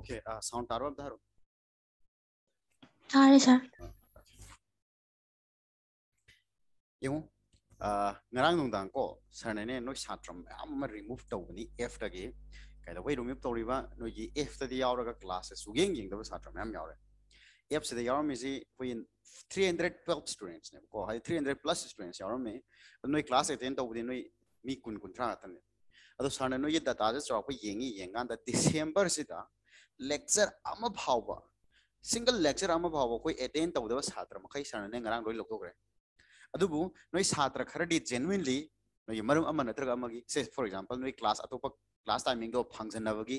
Okay sound తారు దారు తారే సార్ ఏమో ngarang nung dang ko sarne ne no satram am remove to ni f ta gi kai da wei remove to ri ba no gi f ta di yaw ra class su geng geng da ba satram am yaw ra f se da yaw mi si we 312 students ne ko ha 300 plus students yaw me no class attend to di no mi kun kun tra ta ne ado sarne no ye data ja so ko yengi yengan da december si da lecture फाव single lecture फाव कोई attain तौद छात्र मई सरने लोटोग्रे नई छात्र खरदी genuinely नई मरम नगर फॉर एक्जापल नई क्लास अतोप क्लास टाइमिंग फाजनब की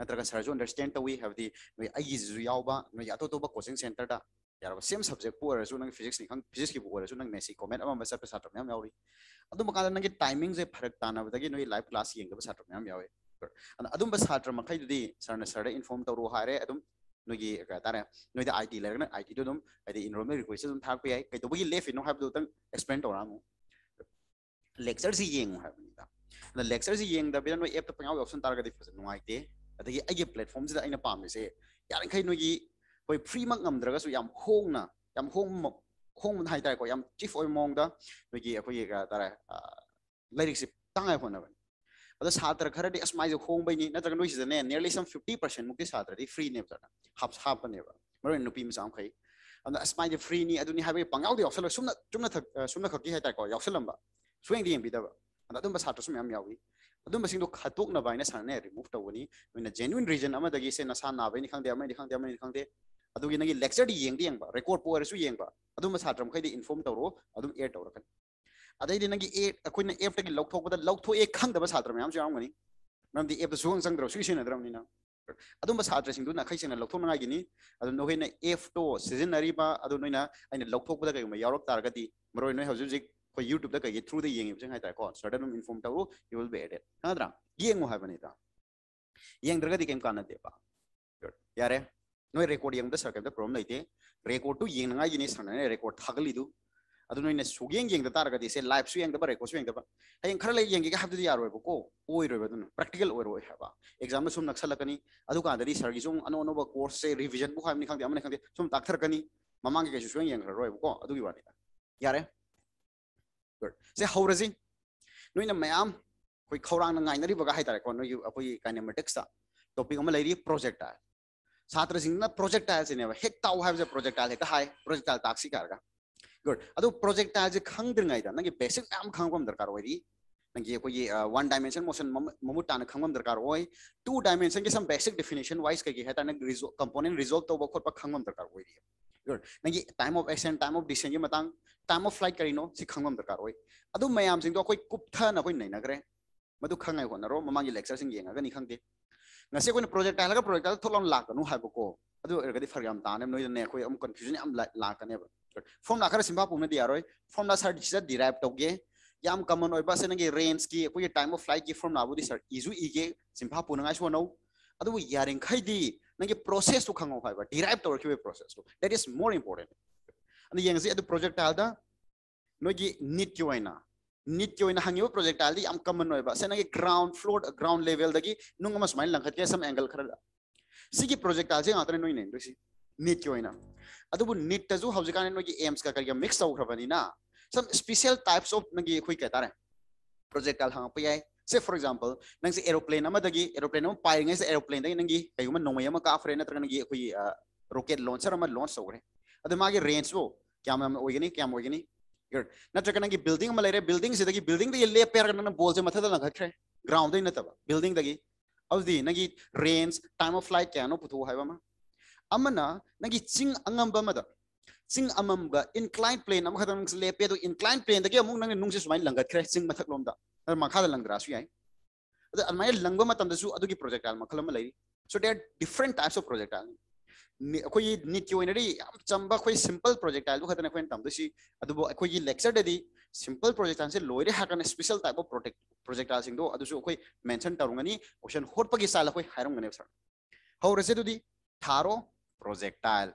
नत्र सर अंडरस्टें तौदी नई नई अतोप कोचिंग सेन्टर यार सेम सब्जेक्ट फिजिक्स फिजिक्स की पुरु नंग मेसी कॉमेट अब चत सात्र मैं यौरी अब कानी टाइमिंग से फरक तानदगी नई लाइव क्लास येंगब छात्र मैं यौरी अदुम छात्र मखैदुदी सरने सर इन्फॉर्म तौरो हारे अदुम नोगी तारे नोइदा आईटी लेरना आईटी तो दम रिक्वेस्ट दम थाक पे आई कई तो बगी लेफ इनो हाब दो तंग एक्सपेंड रामु लेक्चर से येंग है नीदा लेक्चर से येंग द बिना नो एप तो पंगाव ऑप्शन तार गदि फसन आगे प्लेटफॉर्म से आइना पामे से यार खै नोगी कोई फ्री मग अमद्रगसु याम याम होंग होंग तारे को याम चीफ ओइ मोंग द नोगी अखोई क्या तारे लाइरिक्स तांगाय होना ꯑꯗꯥ ꯁꯥꯇ꯭ꯔ ꯈꯔꯗꯤ ꯑꯁꯃꯥꯏꯁꯨ ꯍꯣꯡꯕꯩꯅꯤ ꯅꯠꯇ꯭ꯔꯒ ꯅꯣꯏꯁꯤꯗꯅꯦ ꯅꯤꯌꯔꯂꯤ ꯁꯝ ꯐꯤꯐꯇꯤ ꯄꯔꯁꯦꯟ ꯃꯨꯛꯀꯤ ꯁꯥꯇ꯭ꯔꯗꯤ ꯐ꯭ꯔꯤ ꯅꯦꯕꯗꯔꯥ ꯍꯥꯞ ꯍꯥꯞꯄꯅꯦꯕ ꯃꯔꯝ ꯅꯨꯄꯤ ꯃꯆꯥꯝꯈꯩ ꯑꯗ ꯑꯁꯃꯥꯏꯁꯦ ꯐ꯭ꯔꯤꯅꯤ ꯑꯗꯨꯅꯤ ꯍꯥꯏꯕꯒꯤ ꯄꯪꯌꯥꯎꯗ ꯌꯥꯎꯁꯜꯂ ꯁꯨꯝꯅ ꯆꯨꯝꯅ ꯁꯨꯝꯅ ꯈꯛꯀꯤ ꯍꯥꯏꯇꯥꯔꯦꯀꯣ ꯌꯥꯎꯁꯜꯂꯝꯕ ꯁꯨꯡꯌꯦꯡꯗꯤ ꯌꯦꯡꯕꯤꯗꯕ ꯑꯗ ꯑꯗꯨꯝꯕ ꯁꯥꯇ꯭ꯔꯁꯨ ꯃꯌꯥꯝ ꯌꯥꯎꯏ ꯑꯗꯨꯝꯕꯁꯤꯡꯗꯣ ꯈꯥꯇꯣꯛꯅꯕ ꯍꯥꯏꯅ ꯁꯥꯟꯅꯅꯦ ꯔꯤꯃꯨꯐ ꯇꯧꯕꯅꯤ ꯅꯣꯏꯅ ꯖꯦꯅꯨꯋꯤꯟ ꯔꯤꯖꯟ ꯑꯃꯗꯒꯤ ꯁꯦ ꯅꯁꯥ ꯅꯥꯕꯩꯅꯤ ꯈꯪꯗꯦ ꯑꯃꯅꯤ ꯈꯪꯗꯦ ꯑꯃꯅꯤ ꯈꯪꯗꯦ ꯑꯗꯨꯒꯤ ꯅꯪꯒꯤ ꯂꯦꯛꯆꯔꯗꯤ ꯌꯦꯡꯗꯤ ꯌꯦꯡꯕ ꯔꯦꯀꯣꯔꯗ ꯄꯨꯔꯁꯨ ꯌꯦꯡꯕ ꯑꯗꯨꯝꯕ ꯁꯥꯇ꯭ꯔꯝꯈꯩꯗꯤ ꯏꯟꯐꯣꯔꯝ ꯇꯧꯔꯣ ꯑꯗꯨꯝ ꯑꯦꯌꯔ ꯇꯧꯔꯛꯀꯅꯤ ꯑꯗꯩꯗꯤ ꯅꯪꯒꯤ ꯑꯦ ꯑꯩꯈꯣꯏꯅ ꯑꯦꯞꯇꯒꯤ ꯂꯧꯊꯣꯛꯄꯗ ꯂꯧꯊꯣꯛꯑꯦ ꯈꯪꯗꯕ ꯁꯥꯇ꯭ꯔ ꯃꯌꯥꯝꯁꯨ ꯌꯥꯎꯔꯝꯒꯅꯤ ꯃꯔꯝꯗꯤ ꯑꯦꯞꯇ ꯁꯨꯡ ꯆꯪꯗ꯭ꯔꯣ ꯁꯨꯡ ꯁꯤꯖꯤꯟꯅꯗ꯭ꯔꯕꯅꯤꯅ ꯑꯗꯨꯝꯕ ꯁꯥꯇ꯭ꯔꯁꯤꯡꯗꯨ ꯅꯈꯩ ꯁꯦꯡꯅ ꯂꯧꯊꯣꯛꯅꯉꯥꯏꯒꯤꯅꯤ ꯑꯗꯨ ꯅꯈꯣꯏꯅ ꯑꯦꯐꯇꯣ ꯁꯤꯖꯤꯟꯅꯔꯤꯕ ꯑꯗꯨ ꯅꯣꯏꯅ ꯑꯩꯅ ꯂꯧꯊꯣꯛꯄꯗ ꯀꯩꯒꯨꯝꯕ ꯌꯥꯎꯔꯛ ꯇꯥꯔꯒꯗꯤ ꯃꯔꯣꯏ ꯅꯣꯏ ꯍꯧꯖꯤꯛ ꯍꯧꯖꯤꯛ ꯑꯩꯈꯣꯏ ꯌꯨꯇ꯭ꯌꯨꯕꯇ ꯀꯩꯒꯤ ꯊ꯭ꯔꯨꯗ ꯌꯦꯡꯉꯤꯕꯁꯤꯡ ꯍꯥꯏꯇꯥꯔꯦꯀꯣ ꯁꯔꯗ ꯑꯗꯨꯝ ꯏꯟꯐꯣꯔꯝ ꯇꯧꯔꯨ ꯌꯨ ꯋꯤꯜ ꯕꯤ ꯑꯦꯗꯦꯠ ꯅꯠꯇ꯭ꯔꯥ ꯌꯦꯡꯉꯨ ꯍꯥꯏꯕꯅꯤꯗ ꯌꯦꯡꯗ꯭ꯔꯒꯗꯤ ꯀꯩꯝ ꯀꯥꯟꯅꯗꯦꯕ ꯌꯥꯔꯦ ꯅꯣꯏ ꯔꯦꯀꯣꯔꯗ ꯌꯦꯡꯕꯗ ꯁꯔ ꯀꯩꯝꯇ ꯄ꯭ꯔꯣꯕ꯭ꯂꯦꯝ ꯂꯩꯇꯦ ꯔꯦꯀꯣꯔꯗꯇꯨ ꯌꯦꯡꯅꯉꯥꯏꯒꯤꯅꯤ ꯁꯥꯟꯅꯔꯦ ꯔꯦꯀꯣꯔꯗ ꯊꯥꯒꯠꯂꯤꯗꯨ ꯑꯗꯨ ꯅꯣꯏꯅ ꯁꯨꯛꯌꯦꯡ ꯌꯦꯡꯗ ꯇꯥꯔꯒꯗꯤ ꯁꯦ ꯂꯥꯏꯐꯁꯨ ꯌꯦꯡꯗꯕ ꯔꯦꯀꯣꯔꯗꯁꯨ ꯌꯦꯡꯗꯕ ꯍꯌꯦꯡ ꯈꯔ ꯂꯩ ꯌꯦꯡꯒꯦꯒ ꯍꯥꯏꯕꯗꯨꯗꯤ ꯌꯥꯔꯣꯏꯕꯀꯣ ꯑꯣꯏꯔꯣꯏꯕ ꯑꯗꯨꯅ ꯄ꯭ꯔꯦꯛꯇꯤꯀꯦꯜ ꯑꯣꯏꯔꯣꯏ ꯍꯥꯏꯕ ꯑꯦꯛꯖꯥꯝꯗ ꯁꯨꯝ ꯅꯛꯁꯜꯂꯛꯀꯅꯤ ꯑꯗꯨꯀꯥꯟꯗꯗꯤ ꯁꯔꯒꯤꯁꯨ ꯑꯅꯧ ꯑꯅꯧꯕ ꯀꯣꯔꯁꯁꯦ ꯔꯤꯚꯤꯖꯟꯕꯨ ꯍꯥꯏꯕꯅꯤ ꯈꯪꯗꯦ ꯑꯃꯅꯤ ꯈꯪꯗꯦ ꯁꯨꯝ ꯇꯥꯛꯊꯔꯛꯀꯅꯤ ꯃꯃꯥꯡꯒꯤ ꯀꯩꯁꯨ ꯁꯨꯡ ꯌꯦꯡꯈ꯭ꯔꯔꯣꯏꯕꯀꯣ ꯑꯗꯨꯒꯤ ꯋꯥꯅꯤꯗ ꯌꯥꯔꯦ ꯒꯨꯗ ꯁꯦ ꯍꯧꯔꯁꯤ ꯅꯣꯏꯅ ꯃꯌꯥꯝ ꯑꯩꯈꯣꯏ ꯈꯧꯔꯥꯡꯅ ꯉꯥꯏꯅꯔꯤꯕꯒ ꯍꯥꯏꯇꯥꯔꯦꯀꯣ ꯅꯣꯏꯒꯤ ꯑꯩꯈꯣꯏꯒꯤ ꯀꯥꯏꯅꯦꯃꯦꯇꯤꯛꯁꯇ ꯇꯣꯄꯤꯛ ꯑꯃ ꯂꯩꯔꯤ ꯄ꯭ꯔꯣꯖꯦꯛꯇꯥꯏꯜ ꯁꯥꯇ꯭ꯔꯁꯤꯡꯅ ꯄ꯭ꯔꯣꯖꯦꯛꯇꯥꯏꯜꯁꯤꯅꯦꯕ ꯍꯦꯛ ꯇꯥꯎ ꯍꯥꯏꯕꯁꯦ ꯄ꯭ꯔꯣꯖꯦꯛꯇꯥꯏꯜ ꯍꯦꯛꯇ ꯍꯥꯏ ꯄ꯭ꯔꯣꯖꯦꯛꯇꯥꯏꯜ ꯇꯥꯛꯁꯤ ꯀꯥꯏꯔꯒ good adu project ta ji khangdir ngai da nang basic nam khangwam darkar oi ri nang ye koi one dimension motion mamu ta na khangwam darkar oi two dimension ke some basic definition wise ka gi ha ta na component resolve to ba khot pa khangwam darkar oi ri good nang time of action time of decision ye matang time of flight karino si khangwam darkar oi adu mayam sing to koi kuptha na koi nai na gre madu khangai ho na ro mamangi lecture sing yenga ga ni khangde ngase koi project ta la project ta tholon lakanu ha ko adu ergadi fargam ta ne noi ne koi am confusion am lakane ba formula khara simba pu me di aroi formula sir chi derive to ge yam common oi ba se nang range ki ku time of flight ki formula bu di sir izu i ge simba pu nang so no adu yaring khai di nang process to khango phai ba derive to ki process to that is more important and yang si adu project al da no gi need ki waina need ki waina hangi project al di yam common oi ba se nang ground floor ground level da gi nung ma smile lang khat ke some angle khara si ki project al se ngatne noi ne do si NEET की होना अदुबु NEET तजु हौजिकान नोगी AIIMS का करिया mix out रबनीना some special types of nagi hui ka tare projectile hang pa yai say for example nang si aeroplane ama dagi aeroplane ama pai ngai sa aeroplane dagi nangi kai ma nongai ama ka frame na tra nagi hui rocket launcher ama launch sogre adu ma gi range wo kya ma oigani kya ma oigani good na tra nagi building ama lere building se dagi building da ye le pair na ball se matha da na khatre ground da na ta building dagi अब दी ना कि range time of flight क्या नो पुथु है मा amana nangi ching angam ba mada ching amam ga inclined plane am khadam se lepe do inclined plane da ge amung nang nung se sumai langat khre ching mathak lom da ar ma khada langra su yai adu amai langba matam da su adu gi projectile ma khalam lai so there are different types of projectile अखोई NEET की ओइनरी हम चंबा कोई simple projectile दु खतने coin तम दसी अदुबो अखोई लेक्चर दे दी सिंपल प्रोजेक्टाइल से लोयरे हाकन special type of project projectile सिंग दो अदुसु अखोई मेंशन तरुंगनी क्वेश्चन होर पगी साल अखोई हायरम गने सर हौर से दुदी थारो प्रोजेक्टाइल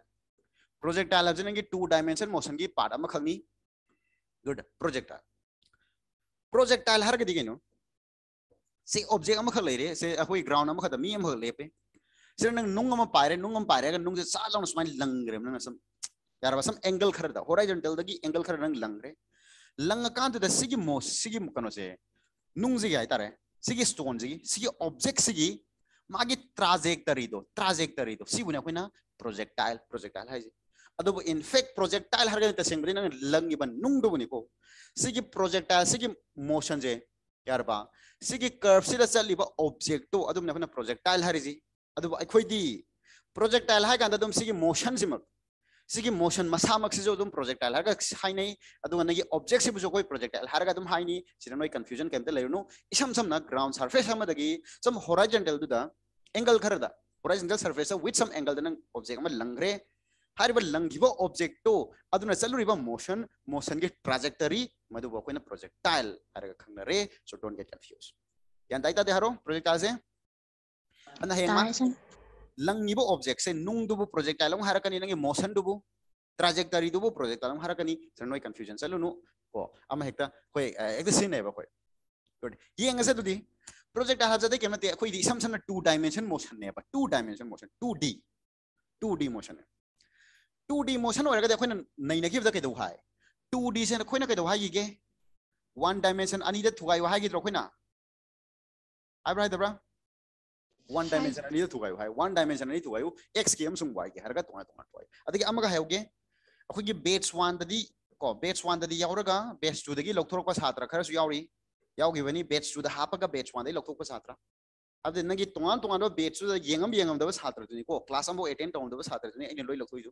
प्रोजेक्टाइल अब जनेंगे टू dimension मोशन की पार्ट में खंगी गुड प्रोजेक्टाइल प्रोजेक्टाइल हर के दिखे से ऑब्जेक्ट अमख ले से अखोई ground अमख तमी पे से नंग नुंग अम पायरे नुंग अम पायरे अगर नुंग से साल जाऊँ स्माइल लंग रहे नंग सम यार बस एंगल खर दा horizontal दगी खर नंग लंग रहे लंग मोस सिगी मुकनो से नुंग है तारे सिगी stone सिगी सिगी object सिगी मागी ट्राजेक्टरी दो ट्राजेक्टरीदो ट्राजेक्टरीदो सिबुने अखोइना प्रोजेक्टाइल प्रोजेक्टाइल हाइजे अदब इनफेक्ट प्रोजेक्टाइल हरगन तसेंगबनि नंग लंगिब नुंगदुबनिको सिगी प्रोजेक्टाइल सिगी मोशन जे यारबा सिगी कर्व सिदा चलिब ऑब्जेक्टो अदम नखना प्रोजेक्टाइल हरिजी अदब अखोइदी प्रोजेक्टाइल हाइगन अदम सिगी मोशन सिमक सिगी मोशन मसामक से जो दुम प्रोजेक्ट हरगा हाय नहीं अदुगा नगी ऑब्जेक्ट से बुजो कोई प्रोजेक्ट हरगा दुम हाय नहीं सिरन ओई कंफ्यूजन कैमते लेरनु इसम सम ना ग्राउंड सरफेस हम दगी सम होराइजनटल दुदा एंगल खर दा surface with some angle then object हम लंगरे हर बल लंगिबो ऑब्जेक्ट तो अदुन सेलु रिबा मोशन मोशन के ट्रैजेक्टरी मदु बो कोई ना प्रोजेक्टाइल हरगा खंग रे सो डोंट गेट कंफ्यूज यान दाइता दे हरो प्रोजेक्ट आसे अन हेमा लंगीबो ऑब्जेक्ट से नुंगदुबो प्रोजेक्ट आलंग हरकनी नंगे मोशन दुबो ट्राजेक्टरी दुबो प्रोजेक्ट आलंग हरकनी सनोय कंफ्यूजन चलो नु को अम हेक्टा खय एक सीन है बको ये अंग से दुदी प्रोजेक्ट आ जाते के मते खय some some two dimension motion ने two dimension motion 2D 2D motion 2D motion ओरे देखो नै नकी बदा के दो हाय 2D से खय न के दो हाय गे 1 डायमेंशन अनि दे थुगाय वहा गे दो खय ना आइ ब्रा द वन डायमेंशन अनि तो गयो हाय वन डायमेंशन अनि तो एक्स के एम सुंग वाई के हरगा तोना तोना तोय अदिके अमगा हयोगे अखुगे बेट्स वन ददी को बेट्स वन ददी यावरगा बेस्ट टू दगी लखथोर को छात्र खर सु यावरी यावगे बनी बेट्स टू द हापगा बेट्स वन दै लखथोर को छात्र अब दे नगी तोना तोना दो बेट्स द येंगम येंगम द छात्र तुनि को क्लास अमबो अटेंड टाउन द छात्र तुनि एने लोय लखथोय जु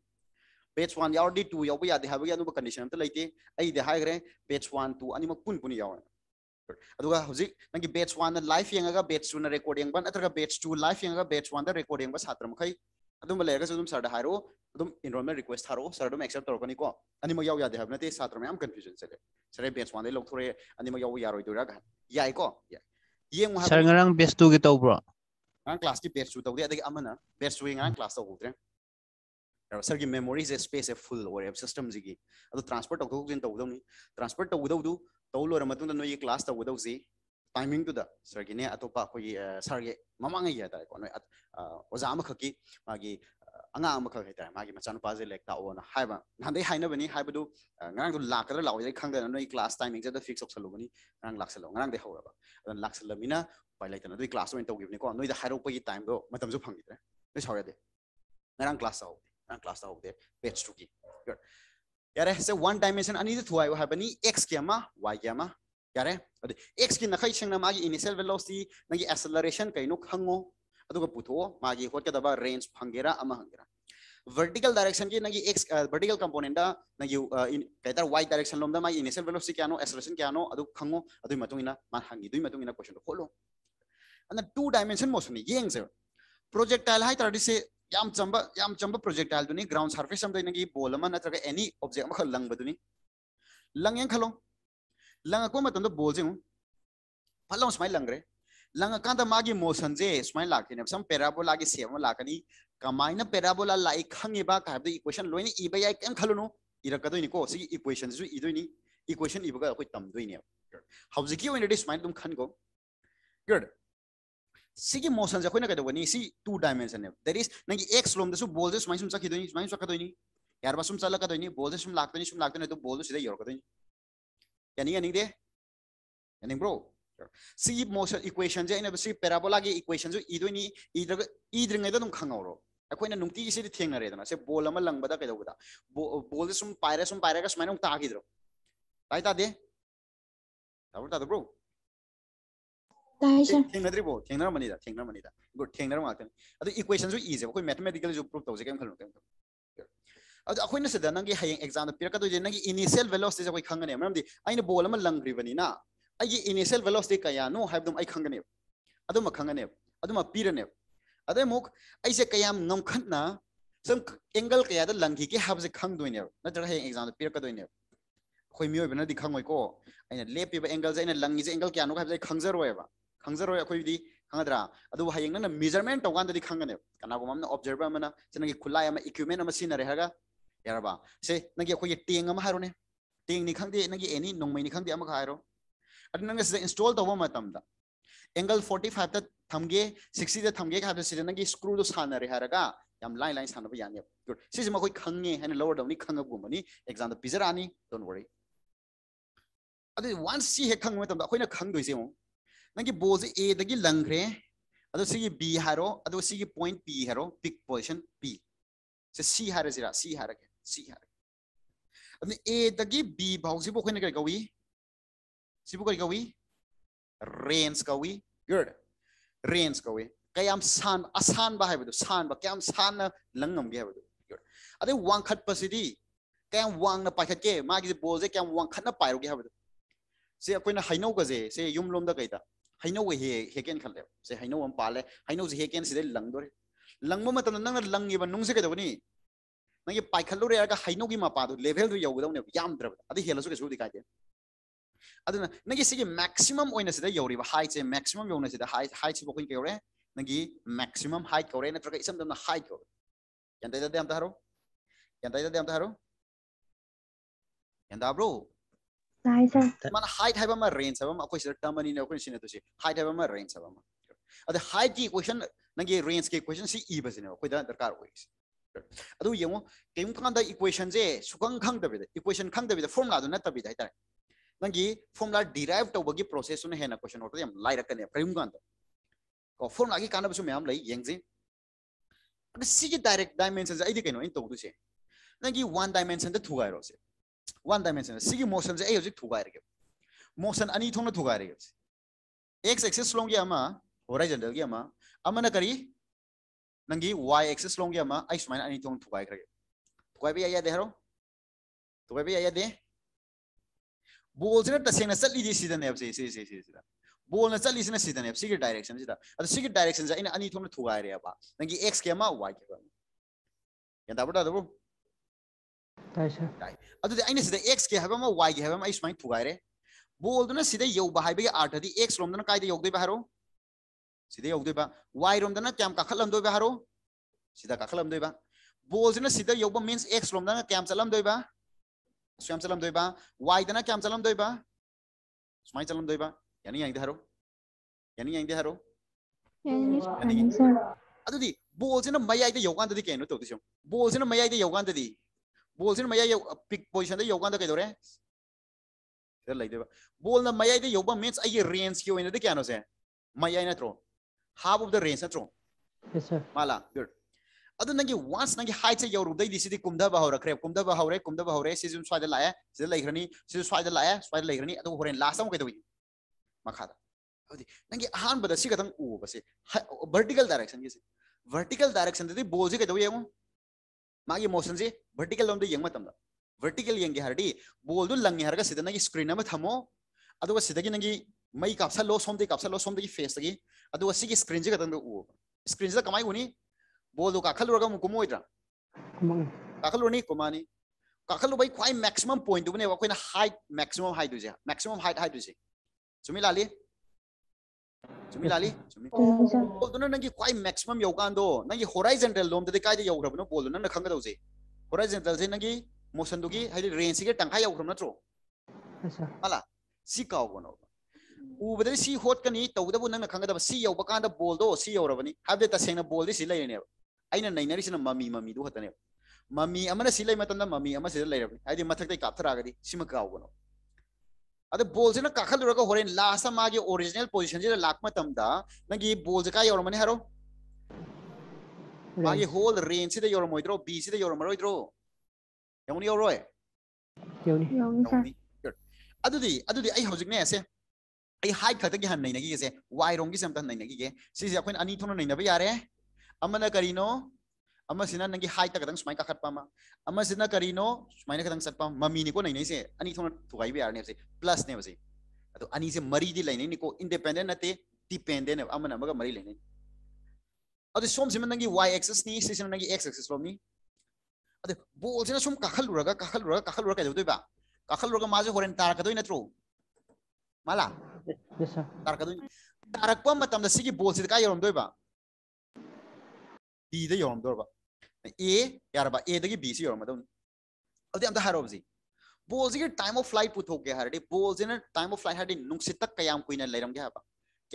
बेट्स वन यावरी टू यावबो या दे हाबगे अनु ब कंडीशन त लैते आइ दे हाय ग्रे बेट्स वन टू अनि कुन पुनि यावरी अदुगा हजिक लाइफ ये 1 टू यंगागा बैच 2 ना रिकॉर्ड यंगबा नत्रगा बैच 2 लाइव यंगागा बैच 1 दा रिकॉर्ड रिक्वेस्ट हारो सर अदुम एक्सेप्ट तोरकनी को अनि मग कंफ्यूजन चले सर बेच 1 दे लोग थोरे अनि मग याव यारो दोरा गा याई को ये सर ngरang बैच 2 गे तौब्रो ngang class ki batch 2 amana batch 2 class sir space full or system ji adu transport ko jin ni transport du ꯇꯧ ꯂꯣꯏꯔ ꯃꯇꯨꯡꯗ ꯅꯣꯏꯒꯤ ꯀ꯭ꯂꯥꯁ ꯇꯧꯒꯗꯧꯁꯤ ꯇꯥꯏꯃꯤꯡꯗꯨꯗ ꯁꯥꯔꯒꯤꯅꯦ ꯑꯇꯣꯞꯄ ꯑꯩꯈꯣꯏꯒꯤ ꯁꯥꯔꯒꯤ ꯃꯃꯥꯡꯉꯩ ꯍꯥꯏꯇꯥꯔꯦꯀꯣ ꯅꯣꯏ ꯑꯣꯖꯥ ꯑꯃꯈꯛꯀꯤ ꯃꯥꯒꯤ ꯑꯉꯥꯡ ꯑꯃꯈꯛ ꯍꯥꯏꯇꯥꯔꯦ ꯃꯥꯒꯤ ꯃꯆꯥꯅꯨꯄꯥꯁꯦ ꯂꯥꯏꯔꯤꯛ ꯇꯥꯛꯑꯣꯅ ꯍꯥꯏꯕ ꯅꯍꯥꯟꯗꯩ ꯍꯥꯏꯅꯕꯅꯤ ꯍꯥꯏꯕꯗꯨ ꯉꯔꯥꯡꯗꯨ ꯂꯥꯛꯀꯗ꯭ꯔꯥ ꯂꯥꯛꯑꯣꯏꯗ꯭ꯔꯥ ꯈꯪꯗꯅ ꯅꯣꯏ ꯀ꯭ꯂꯥꯁ ꯇꯥꯏꯃꯤꯡꯁꯦ ꯐꯤꯛꯁ ꯇꯧꯁꯜꯂꯨꯕꯅꯤ ꯉꯔꯥꯡ ꯂꯥꯛꯁꯜꯂꯣ ꯉꯔꯥꯡꯗꯩ ꯍꯧꯔꯕ ꯑꯗꯨꯅ ꯂꯥꯛꯁꯜꯂꯕꯅꯤꯅ ꯎꯄꯥꯏ ꯂꯩꯇꯅ ꯑꯗꯨꯒꯤ ꯀ꯭ꯂꯥꯁ ꯑꯣꯏꯅ ꯇꯧꯈꯤꯕꯅꯤꯀꯣ ꯅꯣꯏꯗ ꯍꯥꯏꯔꯛꯄꯒꯤ ꯇꯥꯏꯝꯗꯣ ꯃꯇꯝꯁꯨ ꯐꯪꯈꯤꯗ꯭ꯔꯦ ꯅꯣꯏ ꯁꯥꯎꯔꯗꯤ ꯉꯔꯥꯡ ꯀ꯭ꯂꯥꯁ ꯇꯧꯍꯧꯗꯦ ꯉꯔꯥꯡ ꯀ꯭ꯂꯥꯁ ꯇꯧꯍꯧꯗꯦ ꯕꯦꯠꯁ ꯇꯨꯒꯤ यार से वन डायमेंशन अनि थुआयो हाबनी एक्स केमा वाई केमा यार अदि एक्स कि नखै छेंग नमा गि इनिशियल वेलोसिटी नगि एक्सेलरेशन कैनु खंगो अदुगा पुथो मागि होके दबा रेंज फंगेरा अमा हंगेरा वर्टिकल डायरेक्शन के नगी एक्स वर्टिकल कंपोनेंट नगी कैदर वाई डायरेक्शन लोमदा माई इनिशियल वेलोसिटी क्यानो एक्सेलरेशन क्यानो अदु खंगो अदु मतुंगिना मा हंगी दुई मतुंगिना क्वेश्चन तो खोलो अन टू डायमेंशन मोशन येंग सर प्रोजेक्टाइल हाइ तरडी से yam chamba yam chamba projectile duni ground surface am dai nagi ball ama natra any object am kha lang baduni lang yang khalo lang ko matam do ball jing phalong smai lang re lang ka da magi motion je smai la kine sam parabola gi sem la kani kamaina parabola lai khangi ba ka da equation loini e ba yai kan khalo no irakado ni ko si equation ju i do ni equation i ba ka ko tam do ni house की ओइनडी smile तुम खन को good सिगी motion से खोने कहते हैं two dimension है दैट इज ना कि एक्स लोम दसु बोल दे सुमाई सुम सकी दोनी सुमाई सका दोनी यार बस सुम चला का दोनी बोल दे सुम लाख दोनी सुम लाख दोनी तो बोल दो सीधा योर का दोनी यानी दे ब्रो सी मोशन इक्वेशन जे इन सी पैराबोला की इक्वेशन जो ई दोनी ई द्रग ई द्रंग ने तुम खंगाओ अखोने नुंती से थेंग रे दना से बोल अमल लंग बोल दे सुम पायरे सुम पायरे का सुमाई नुंता आकी द्रो ताई दे ब्रो ꯊꯦꯡꯅꯗ꯭ꯔꯤꯕꯣ ꯊꯦꯡꯅꯔꯝꯕꯅꯤꯗ ꯊꯦꯡꯅꯔꯝꯕꯅꯤꯗ ꯒꯨꯗ ꯊꯦꯡꯅꯔꯝ ꯉꯥꯛꯇꯅꯤ ꯑꯗꯨ ꯏꯀ꯭ꯋꯦꯁꯟꯁꯨ ꯏꯁꯦꯕ ꯑꯩꯈꯣꯏ ꯃꯦꯊꯃꯦꯇꯤꯀꯦꯜꯁꯨ ꯄ꯭ꯔꯨꯚ ꯇꯧꯁꯦ ꯀꯩꯝ ꯈꯜꯂꯨ ꯀꯩꯝ ꯈꯜꯂꯨ ꯑꯗꯨ ꯑꯩꯈꯣꯏꯅ ꯁꯤꯗ ꯅꯪꯒꯤ ꯍꯌꯦꯡ ꯑꯦꯛꯖꯥꯝꯗ ꯄꯤꯔꯛꯀꯗꯣꯏꯁꯦ ꯅꯪꯒꯤ ꯏꯅꯤꯁꯤꯌꯦꯜ ꯚꯦꯂꯣꯁꯤꯇꯤꯁꯦ ꯑꯩꯈꯣই ꯈꯪꯒꯅꯦꯕ ꯃꯔꯝꯗꯤ ꯑꯩꯅ ꯕꯣꯜ ꯑꯃ ꯂꯪꯈ꯭ꯔꯤꯕꯅꯤꯅ ꯑꯩꯒꯤ ꯏꯅꯤꯁꯤꯌꯦꯜ ꯚꯦꯂꯣꯁꯤꯇꯤ ꯀꯌꯥꯅꯣ ꯍꯥꯏꯕꯗꯨꯃ ꯑꯩ ꯈꯪꯒꯅꯦꯕ ꯑꯗꯨꯃ ꯈꯪꯒꯅꯦꯕ ꯑꯗꯨꯃ ꯄꯤꯔꯅꯦꯕ ꯑꯗꯩ ꯑꯃꯨꯛ ꯑꯩꯁꯦ ꯀꯌꯥꯝ ꯉꯝꯈꯠꯅ ꯁꯨꯝ ꯑꯦꯡꯒꯜ ꯀꯌꯥꯗ ꯂꯪꯈꯤꯒꯦ ꯍꯥꯏꯕꯁꯦ ꯈꯪꯗꯣꯏꯅꯦꯕ ꯅꯠꯇ꯭ꯔꯒ ꯍꯌꯦꯡ ꯑꯦꯛꯖꯥꯝꯗ ꯄꯤꯔꯛꯀꯗꯣꯏꯅꯦꯕ ꯑꯩꯈꯣꯏ ꯃꯤꯑꯣꯏꯕꯅꯗꯤ ꯈꯪꯉꯣꯏꯀꯣ ꯑꯩꯅ ꯂꯦꯞꯄꯤꯕ ꯑꯦꯡꯒꯜꯁꯦ ꯑꯩꯅ ꯂꯪꯉꯤꯁꯦ ꯑꯦꯡꯒꯜ ꯀꯌꯥꯅꯣ ꯍꯥꯏꯕꯁꯦ ꯑꯩ ꯈꯪꯖꯔꯣꯏꯕ खाजर अखोदी खंगदरा अदु हयेंग ना मेजरमेंट तोगान दि खंगने कनागो ऑब्जर्वर मना सनगी खुलाय इक्विपमेंट म सिन रेहगा यारबा से नगी अखोय टेंग म हारोने टेंग नि खंगदे नगी एनी नोंमै नि खंगदे से इंस्टॉल तोबो मतम एंगल फोर्टी फाइव थमगे 60 थमगे खाब स्क्रू दो सान रे line line line line sanaba yani खे है लौरदी koi khangge han डोट worry ni khangab gum ni exam ꯅꯪꯒꯤ ꯕꯣꯜꯁꯦ ꯑꯦꯗꯒꯤ ꯂꯪꯈ꯭ꯔꯦ ꯑꯗꯣ ꯁꯤꯒꯤ ꯕꯤ ꯍꯥꯏꯔꯣ ꯑꯗꯣ ꯁꯤꯒꯤ ꯄꯣꯏꯟ ꯄꯤ ꯍꯥꯏꯔꯣ ꯄꯤꯛ ꯄꯣꯖꯤꯁꯟ ꯄꯤ ꯁꯦ ꯁꯤ ꯍꯥꯏꯔꯁꯤꯔꯥ ꯁꯤ ꯍꯥꯏꯔꯒꯦ ꯁꯤ ꯍꯥꯏꯔꯒꯦ ꯑꯗꯨꯅ ꯑꯦꯗꯒꯤ ꯕꯤ ꯐꯥꯎꯁꯤꯕꯨ ꯑꯩꯈꯣꯏꯅ ꯀꯔꯤ ꯀꯧꯏ ꯁꯤꯕꯨ ꯀꯔꯤ ꯀꯧꯏ ꯔꯦꯟꯖ ꯀꯧꯏ ꯒꯨꯗ ꯔꯦꯟꯖ ꯀꯧꯏ ꯀꯌꯥꯝ ꯁꯥꯟꯕ ꯑꯁꯥꯟꯕ ꯍꯥꯏꯕꯗꯣ ꯁꯥꯟꯕ ꯀꯌꯥꯝ ꯁꯥꯟꯅ ꯂꯪꯉꯝꯒꯦ ꯍꯥꯏꯕꯗꯣ ꯑꯗꯩ ꯋꯥꯡꯈꯠꯄꯁꯤꯗꯤ ꯀꯌꯥꯝ ꯋꯥꯡꯅ ꯄꯥꯏꯈꯠꯀꯦ ꯃꯥꯒꯤ ꯕꯣꯜꯁꯦ ꯀꯌꯥꯝ ꯋꯥꯡꯈꯠꯅ ꯄꯥꯏꯔꯨꯒꯦ ꯍꯥꯏꯕꯗꯣ ꯁꯦ ꯑꯩꯈꯣꯏꯅ ꯍꯩꯅꯧꯒꯁꯦ ꯁꯦ ꯌꯨꯝꯂꯣꯝꯗ ꯀꯩꯗ हईनौ हे हेकेन खल से हईनौ पाले हईनौ से हेकेन से लंगदोरे लंग नंग लंगेब नुंग से कदबनी नंगे पाइखलुरे हईनौ की मपाद लेवल यौगदने यामद्रब कई हेलसु कैसे कायदे अदना नंगे हाइट से मैक्सिमम यौन से हाइट से बखुन कौरे नंगी मैक्सिमम हाइट कौरे नत्रगा इसम दमना हाइट कौरे यंदा यदा दे हम तारो ब्रो माने हाइट हाइब मा रेंज है मा अकोइसर टर्म नि ने अकोइन सिने तो छि हाइट रेंज है मा अदे की इक्वेशन नगे रेंज के इक्वेशन से इ बजने कोइ दरकार होइ अदु यमो केम खान दा इक्वेशन जे सुकंग खंग दबे इक्वेशन खंग दबे फार्मूला दु न तबे दा डिराइव तो बगे प्रोसेस न क्वेश्चन ओटर यम लाइरक ने प्रेम गान दा की कानो बसु मे हम लई यंग जे सि जे डायरेक्ट डायमेंशन जे आइदि केनो इन तो वन डायमेंशन द वन डायमेंशन सी मोशन से हजिक थोगाइगे मोशन अनी थोन थोगाइगे एक्स एक्सिस लोंगे होराइजेंटल गे अमा करी नंगी वाई एक्सिस लोंगे अमा अनी थोड़ा थोगा थोगाइ भी आई दे हरो थोगाइ भी आई बोल से तसेंग ना चली सीजन है सी चली सीना सीजन डायरेक्शन से डायरेक्शन से इन अनी थोड़ा थोगा नंगी एक्स के वाई के अमा यंदा बड़ा তাইছা অ যদি আইনা সদে এক্স গে হেবা মই ওয়াই গে হেবা মই এস ওয়াই পুগাইরে বোওলদনা সদে ইওবা হাইবে আরটাদি এক্স লমদনা কাইদ ইওগদেবা হরো সদে ইওদেবা ওয়াই রমদনা ক্যাম কাখলমদইবা হরো সিতা কাখলমদইবা বোজনা সিতা ইওবা মিনস এক্স লমদনা ক্যাম ছলমদইবা সোয়াম ছলমদইবা ওয়াই দনা ক্যাম ছলমদইবা স্মাই ছলমদইবা ইয়ানি আইদharo ইয়ানি আইদharo ইয়ানি সদে অদেদি বোজনা মাইয়া আইদ ইওগান দদি কেন তোদসিও বোজনা মাইয়া আইদ ইওগান দদি बोल सिर मया पिक पोजिशन यौ का कई बोल मया यौ मीन अगे रेंज की होने क्या से मया नो हाफ ऑफ द रेंज नो माला गुड अद नं वास नं हाइट से यौरबदी कुमदब हौरख्रे कुमदब हौरे कुमदब हौरे स्वाद लाए लेनी स्वाद लाए स्वाद लेनी अब हरें लास्ट कई नंकी अहमद उब से वर्टिकल डायरेक्शन की वर्टिकल डायरेक्शन बोल से कई मागी मोशन से वर्टिकल लोम यंग मतम मतलब। वर्टिकल यंग हर हरदी बोल दु लंग हर हरगा सिदा नगी स्क्रीन में थमो अदुवा सिदा की नगी मई कापसा लो सोम दे कापसा लो सोम दे फेस दगी अदुवा सी की तो स्क्रीन जे कतन उ स्क्रीन से कमाई उनी बोल दु काखल रगा मु कुमोइद्रा काखल उनी कुमानी काखल भाई ख्वाई मैक्सिमम पॉइंट दुने वकोइन हाइट मैक्सिमम हाइट दुजे मैक्सिमम हाइट हाइट दुजे सुमी लाली ꯆꯨꯝꯃꯤ ꯂꯥꯂꯤ ꯆꯨꯝꯃꯤ ꯕꯣꯜꯗꯨꯅ ꯅꯪꯒꯤ ꯈ꯭ꯋꯥꯏ ꯃꯦꯛꯁꯤꯃꯝ ꯌꯧꯀꯥꯟꯗꯣ ꯅꯪꯒꯤ ꯍꯣꯔꯥꯏꯖꯟꯇꯦꯜ ꯂꯣꯝꯗꯗꯤ ꯀꯥꯏꯗ ꯌꯧꯈ꯭ꯔꯕꯅꯣ ꯕꯣꯜꯗꯨ ꯅꯪꯅ ꯈꯪꯒꯗꯧꯁꯦ ꯍꯣꯔꯥꯏꯖꯟꯇꯦꯜꯁꯦ ꯅꯪꯒꯤ ꯃꯣꯁꯟꯗꯨꯒꯤ ꯍꯥꯏꯗꯤ ꯔꯦꯟꯖꯁꯤꯒꯤ ꯇꯪꯈꯥꯏ ꯌꯧꯈ꯭ꯔꯕ ꯅꯠꯇ꯭ꯔꯣ ꯍꯂꯥ ꯁꯤ ꯀꯥꯎꯒꯅꯣ ꯎꯕꯗꯗꯤ ꯁꯤ ꯍꯣꯠꯀꯅꯤ ꯇꯧꯕꯗꯕꯨ ꯅꯪꯅ ꯈꯪꯒꯗꯕ ꯁꯤ ꯌꯧꯕ ꯀꯥꯟꯗ ꯕꯣꯜꯗꯣ ꯁꯤ ꯌꯧꯔꯕꯅꯤ ꯍꯥꯏꯕꯗꯤ ꯇꯁꯦꯡꯅ ꯕꯣꯜꯗꯤ ꯁꯤ ꯂꯩꯔꯤꯅꯦꯕ ꯑꯩꯅ ꯅꯩꯅꯔꯤꯁꯤꯅ ꯃꯃꯤ ꯃꯃꯤꯗꯨ ꯈꯛꯇꯅꯦꯕ ꯃꯃꯤ ꯑꯃꯅ ꯁꯤ ꯂꯩ ꯃꯇꯝꯗ ꯃꯃꯤ ꯑꯃ ꯁꯤꯗ ꯂꯩꯔꯕꯅꯤ ꯍꯥꯏꯗꯤ ꯃꯊꯛꯇꯩ ꯀꯥꯞꯊꯔꯛꯑꯒꯗꯤ ꯁꯤꯃ ꯀꯥꯎꯒꯅꯣ अरे बॉल से ना काखल दुरगा होरेन लास्ट मागे ओरिजिनल पोजीशन जे लाख मतम दा नंगी बॉल का योर मने हरो मागे होल रेंज से तो योर मोइद्रो बी से योर मरोइद्रो यौनी योर रोय यौनी यौनी सर अदुदी अदुदी आई हौजिक ने ऐसे ai ꯑꯃꯁꯤꯅ ꯅꯪꯒꯤ ꯍꯥꯏꯠꯇ ꯈꯇꯪ ꯁꯨꯃꯥꯏꯅ ꯀꯥꯈꯠꯄ ꯑꯃ ꯑꯃꯁꯤꯅ ꯀꯔꯤꯅꯣ ꯁꯨꯃꯥꯏꯅ ꯈꯇꯪ ꯆꯠꯄ ꯃꯃꯤꯅꯤꯀꯣ ꯅꯩꯅꯩꯁꯦ ꯑꯅꯤ ꯊꯣꯛꯅ ꯊꯨꯒꯥꯏꯕ ꯌꯥꯔꯅꯦꯕꯁꯦ ꯄ꯭ꯂꯁꯅꯦꯕꯁꯦ ꯑꯗꯣ ꯑꯅꯤꯁꯦ ꯃꯔꯤꯗꯤ ꯂꯩꯅꯩꯅꯤꯀꯣ ꯏꯟꯗꯤꯄꯦꯟꯗꯦꯟ ꯅꯠꯇꯦ ꯗꯤꯄꯦꯟꯗꯦꯟ ꯑꯃꯅ ꯑꯃꯒ ꯃꯔꯤ ꯂꯩꯅꯩ ꯑꯗꯣ ꯁꯣꯝꯁꯤꯃ ꯅꯪꯒꯤ ꯋꯥꯏ ꯑꯦꯛꯁꯦꯁꯅꯤ ꯁꯤꯁꯤꯅ ꯅꯪꯒꯤ ꯑꯦꯛꯁ ꯑꯦꯛꯁꯦꯁ ꯂꯣꯝꯅꯤ ꯑꯗꯣ ꯕꯣꯜꯁꯤꯅ ꯁꯨꯝ ꯀꯥꯈꯠꯂꯨꯔꯒ ꯀꯥꯈꯠꯂꯨꯔꯒ ꯀꯥꯈꯠꯂꯨꯔꯒ ꯀꯩꯗꯧꯗꯣꯏꯕ ꯀꯥꯈꯠꯂꯨꯔꯒ ꯃꯥꯁꯦ ꯍꯣꯔꯦꯟ ꯇꯥꯔꯛꯀꯗꯣꯏ ꯅꯠꯇ꯭ꯔꯣ ꯃꯥꯂꯥ ꯇꯥꯔꯛꯀꯗꯣꯏ ꯇꯥꯔꯛꯄ ꯃꯇꯝꯗ ꯁꯤꯒꯤ ꯕꯣꯜꯁꯤꯗ ꯀꯥꯏ ꯌꯧꯔꯝꯗꯣꯏꯕ ꯗꯤꯗ ꯌꯧꯔꯝꯗꯣꯏꯕ A यारबा ए दगी बी सी योरम मतलब अब दे हम तो हर ओब्जी बोल जी टाइम ऑफ फ्लाइट पुथो के हर बोल जी टाइम ऑफ फ्लाइट हर नुक्से तक कयाम कुइन लेरम गे हबा हाँ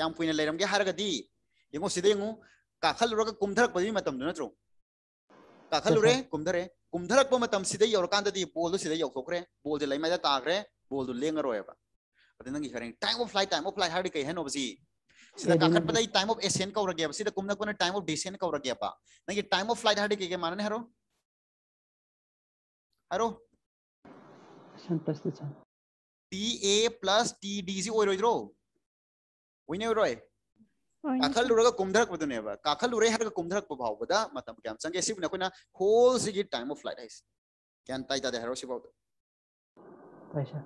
कयाम कुइन लेरम गे हर गदी यंगो सिदे यंगो काखल रोग कुमधरक बदी मतम दु नत्रो काखल रे कुमधरे कुमधरक प मतम सिदे योर कांद दी बोल सिदे यो खोकरे बोल दे लेमा दा तागरे बोल दु लेंगरो हबा हाँ अब दे नंगी हरिंग time of flight time of flight हर कई है नोबजी टाइम ऑफ एसेंट कौर गया सीधा कुमना कोने टाइम ऑफ डिसेंट कौर गया पा नहीं ये टाइम ऑफ फ्लाइट हाडी के माने हरो हरो संतस्थ t a plus t d सी ओ रोइ रो ओइने रो काखल लुरग कुमधरक बदने बा काखल लुरे हर कुमधरक प बदा मतम के हम संगे सिब ना कोना होल सिगी टाइम ऑफ फ्लाइट है क्या ताई ता हरो सिब आउट पैसा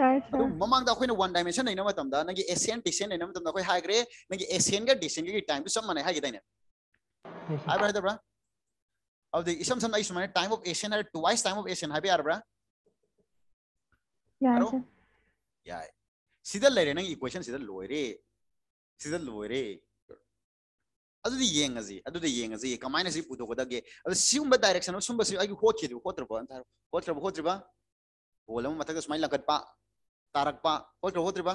তাই তো মমাং দা কোইনা ওয়ান ডাইমেনশন নাই না মতম দা না কি এসএন ডিসেন ইনমতম দা কোই হাই গ্রে না কি এসএন গা ডিসেন টাইম টু সাম মানে হাই গই দাইনে আই বাই দ ব্রা অল দি ইসামশন আই সু মানে টাইম অফ এসএন আর টুয়াইস টাইম অফ এসএন হবে আর ব্রা ইয়াই সি দ লে রে না কি ইকুয়েশন সি দ লোয় রে সি দ লোয় রে আ দ দি ইয়াঙ্গ জি আ দ দি ইয়াঙ্গ জি কমবাইনেসি পুতো গদ গে আ সিউম বা ডাইরেকশন ও সুম বস রি আকি হোত চি দ কোত র ব কোত র ব হোত রিবা ওলাম মতাগা স্মাইল লাগত পা तारकपा होत्र होत्रबा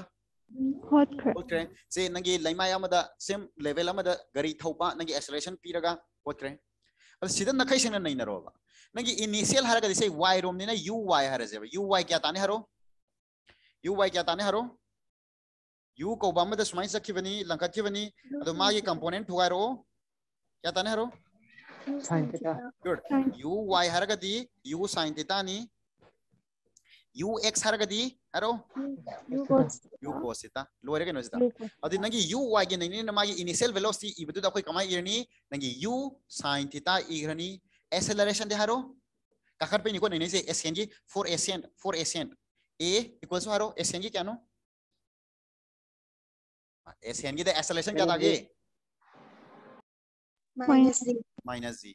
होत्र होत्रे से नंगे लैमा यामदा सेम लेवल अमदा गरी थौपा नंगे एक्सेलरेशन पीरगा होत्रे अल सिदन नखै सेन नै नरोबा नंगे इनिशियल हरगा दिसै y रोम ने ना u y हर जेबा u y क्या ताने हरो u y क्या ताने हरो u को बमदा सुमाई सखिवनी लंका खिवनी अदो मागे कंपोनेंट थुगारो क्या ताने हरो sin theta good u y हरगा दी u sin theta नी ಯು ಎಕ್ಸ್ ಹರಗದಿ ಹರೋ ಯು ಕೋಸಿತ ಲೋರೆಗೆ ನೋಸಿತ ಅದು ನಂಗೆ ಯು ಆಗಿ ನಂಗೆ ನಮಗೆ ಇನಿಷಿಯಲ್ ವೆಲೋಸಿಟಿ ಇಬದು ದಕ್ಕು ಕಮಾಯಿ ಇರನಿ ನಂಗೆ ಯು ಸೈನ್ ಥೀಟಾ ಇರನಿ acceleration de haro kakar pe niko nene se ascend ji for ascend for ascend a equals haro ascend ji kya no ascend ki the acceleration kya tha ge minus g minus g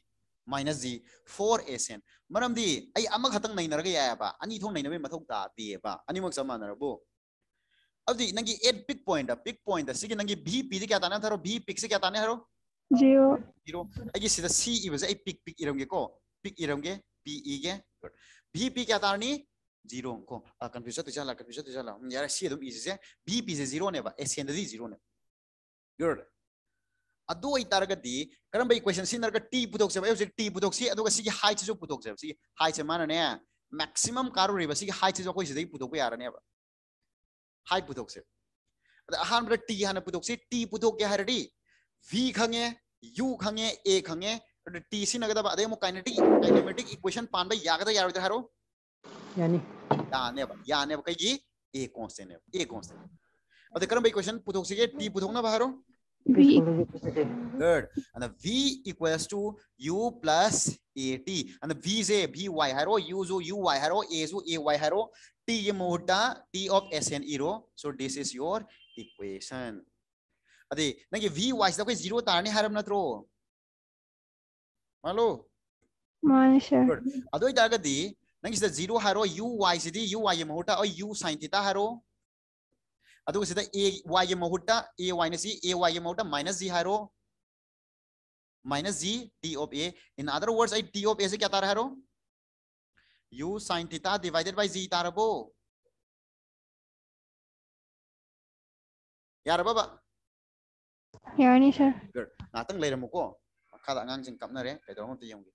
minus g 4acn maramdi ai ama khatang nai naraga ya ba ani thong nai nabe mathau ta ti ba ani mak sama narabu abdi nangi 8 pick point pick point sigi nangi b p de kya ta na tharo b pick se kya ta na haro zero zero agi sida c i was ai pick pick iramge ko pick iramge p e ge good b p kya ta ni zero को confusion तो चला confusion तो चला यार सी एकदम easy से B P से zero ने बा एस एन दी जीरो ने गुड अदारे कम इक्वेशन टी पुदे टी पुदे हाइटो पुदे हाइट मानने मैक्सीम कारूरी हाइटो अखोई पुदे यारने हाई पुदे अहम टी हाँ पुदे टी पुदे है वि खे यु खे ए खे टी सिद कैनेटिक इक्वेशन पाब यागद यानेब कई ए कौन ए कौन से कम इक्वेशन पुदे टी पुदनाब हर V. Good. And the V equals to U plus AT. And the V is a Y haro, U is Y haro, A is Y haro, T is mota. T of S N E ro. So this is your equation. Adi, V Y is the zero tarni haram na throw. Malo? Mano, sir. Good. Ado itagadi, nangi is the zero haro, UY U Y UY mohta, or U sin theta haro. अदा a y एम हूट a minus a y एम हूट minus g हारो minus g t of a in other words आई t of a से क्या तार हारो u sine theta divided by g तार बो यार बाबा यानी सर गुड नातंग लेर मुको खादा गांग जिंग कपनर है पेदरों तो यंगी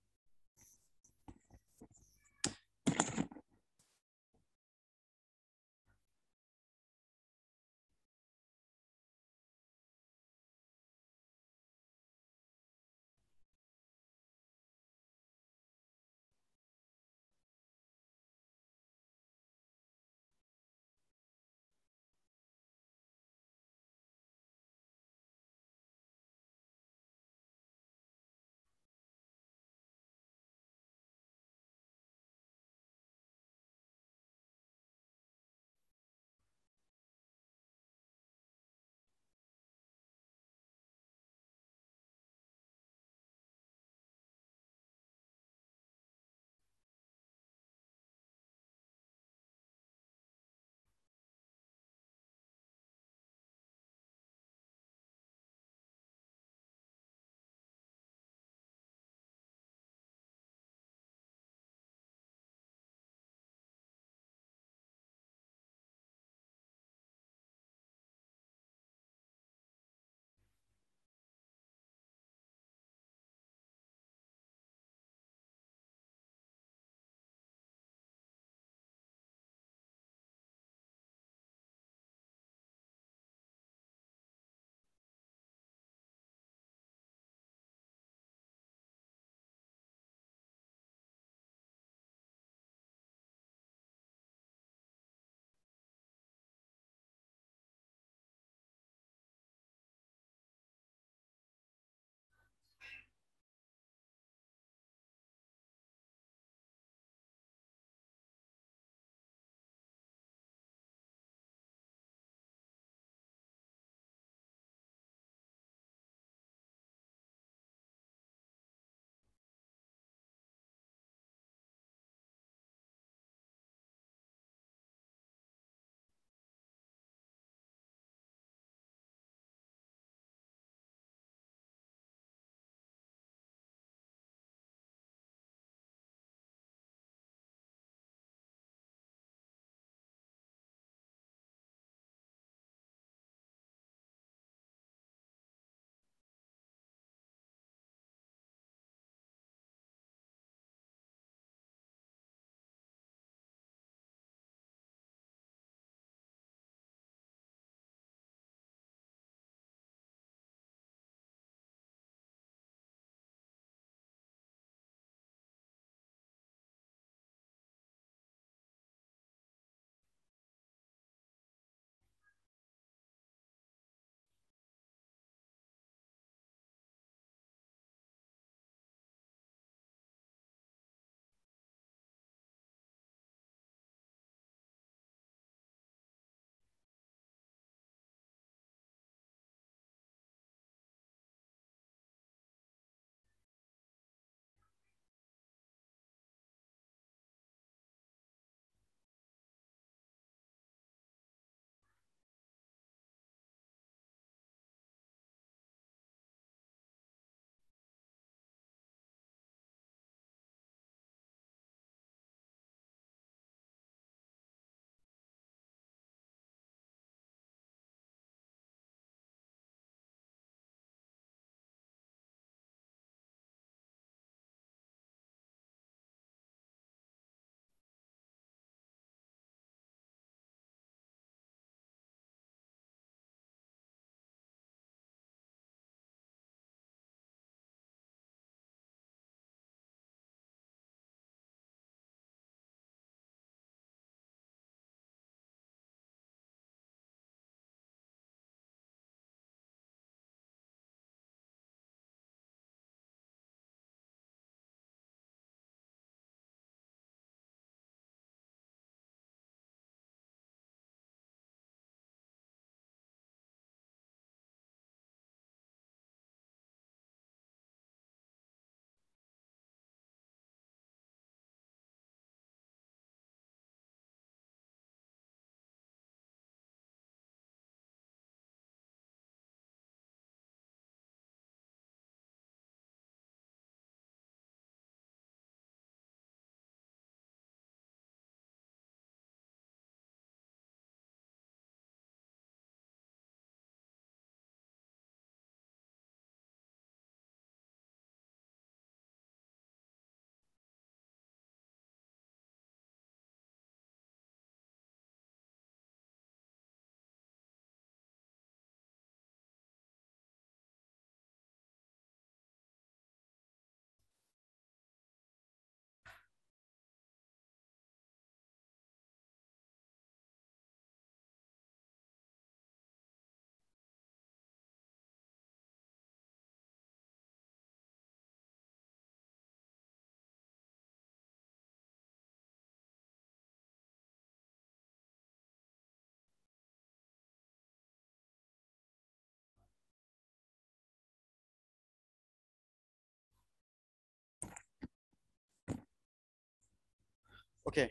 ओके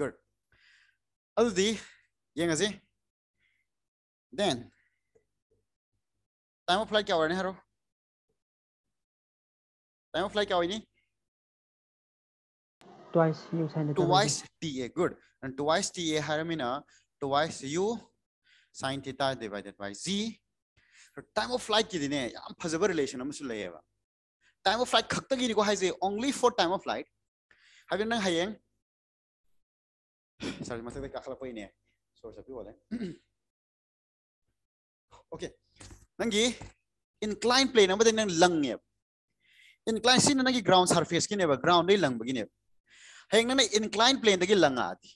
गुड अदु देन टाइम ऑफ फ्लाइट क्या वरने हरो टाइम ऑफ फ्लाइट क्या वइनी ट्वाइस यू साइन द twice t a good and twice t a हरमिना twice u sine theta divided by g time of flight किदिने याम फजबर रिलेशन हमसु लयेबा टाइम ऑफ फ्लाइट खक्त गिनी को हाइजे only for time of flight हाबे न Hayeng sorry, Szerintetek akla poinnya. Source tapi boleh. Okay, Nangi inclined plane apa dengan lung ya. Inclined sini nangi ground surface kini ya, ground ni lung begini. Hang nana inclined plane dagi lung adi.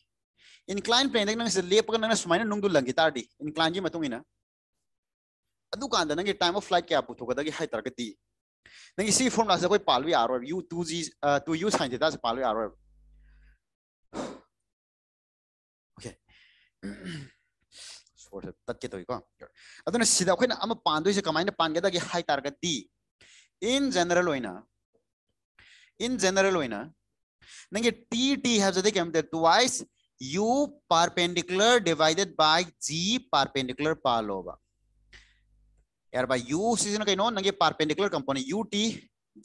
Inclined plane dagi nangi lep kan nana semaina nungdu lung kita adi. Inclined je matung ina. Adu kan dah nangi time of flight kaya putu kada gi hai tarakati. Nangi si formula sa koi palu ya aror u two g two u sin theta sa palu ya aror. पानी कम पानी है तार in general in general t t हेजदे कम twice u perpendicular divided by g perpendicular पालोब यार by u सिजन कहो नंगे perpendicular component u t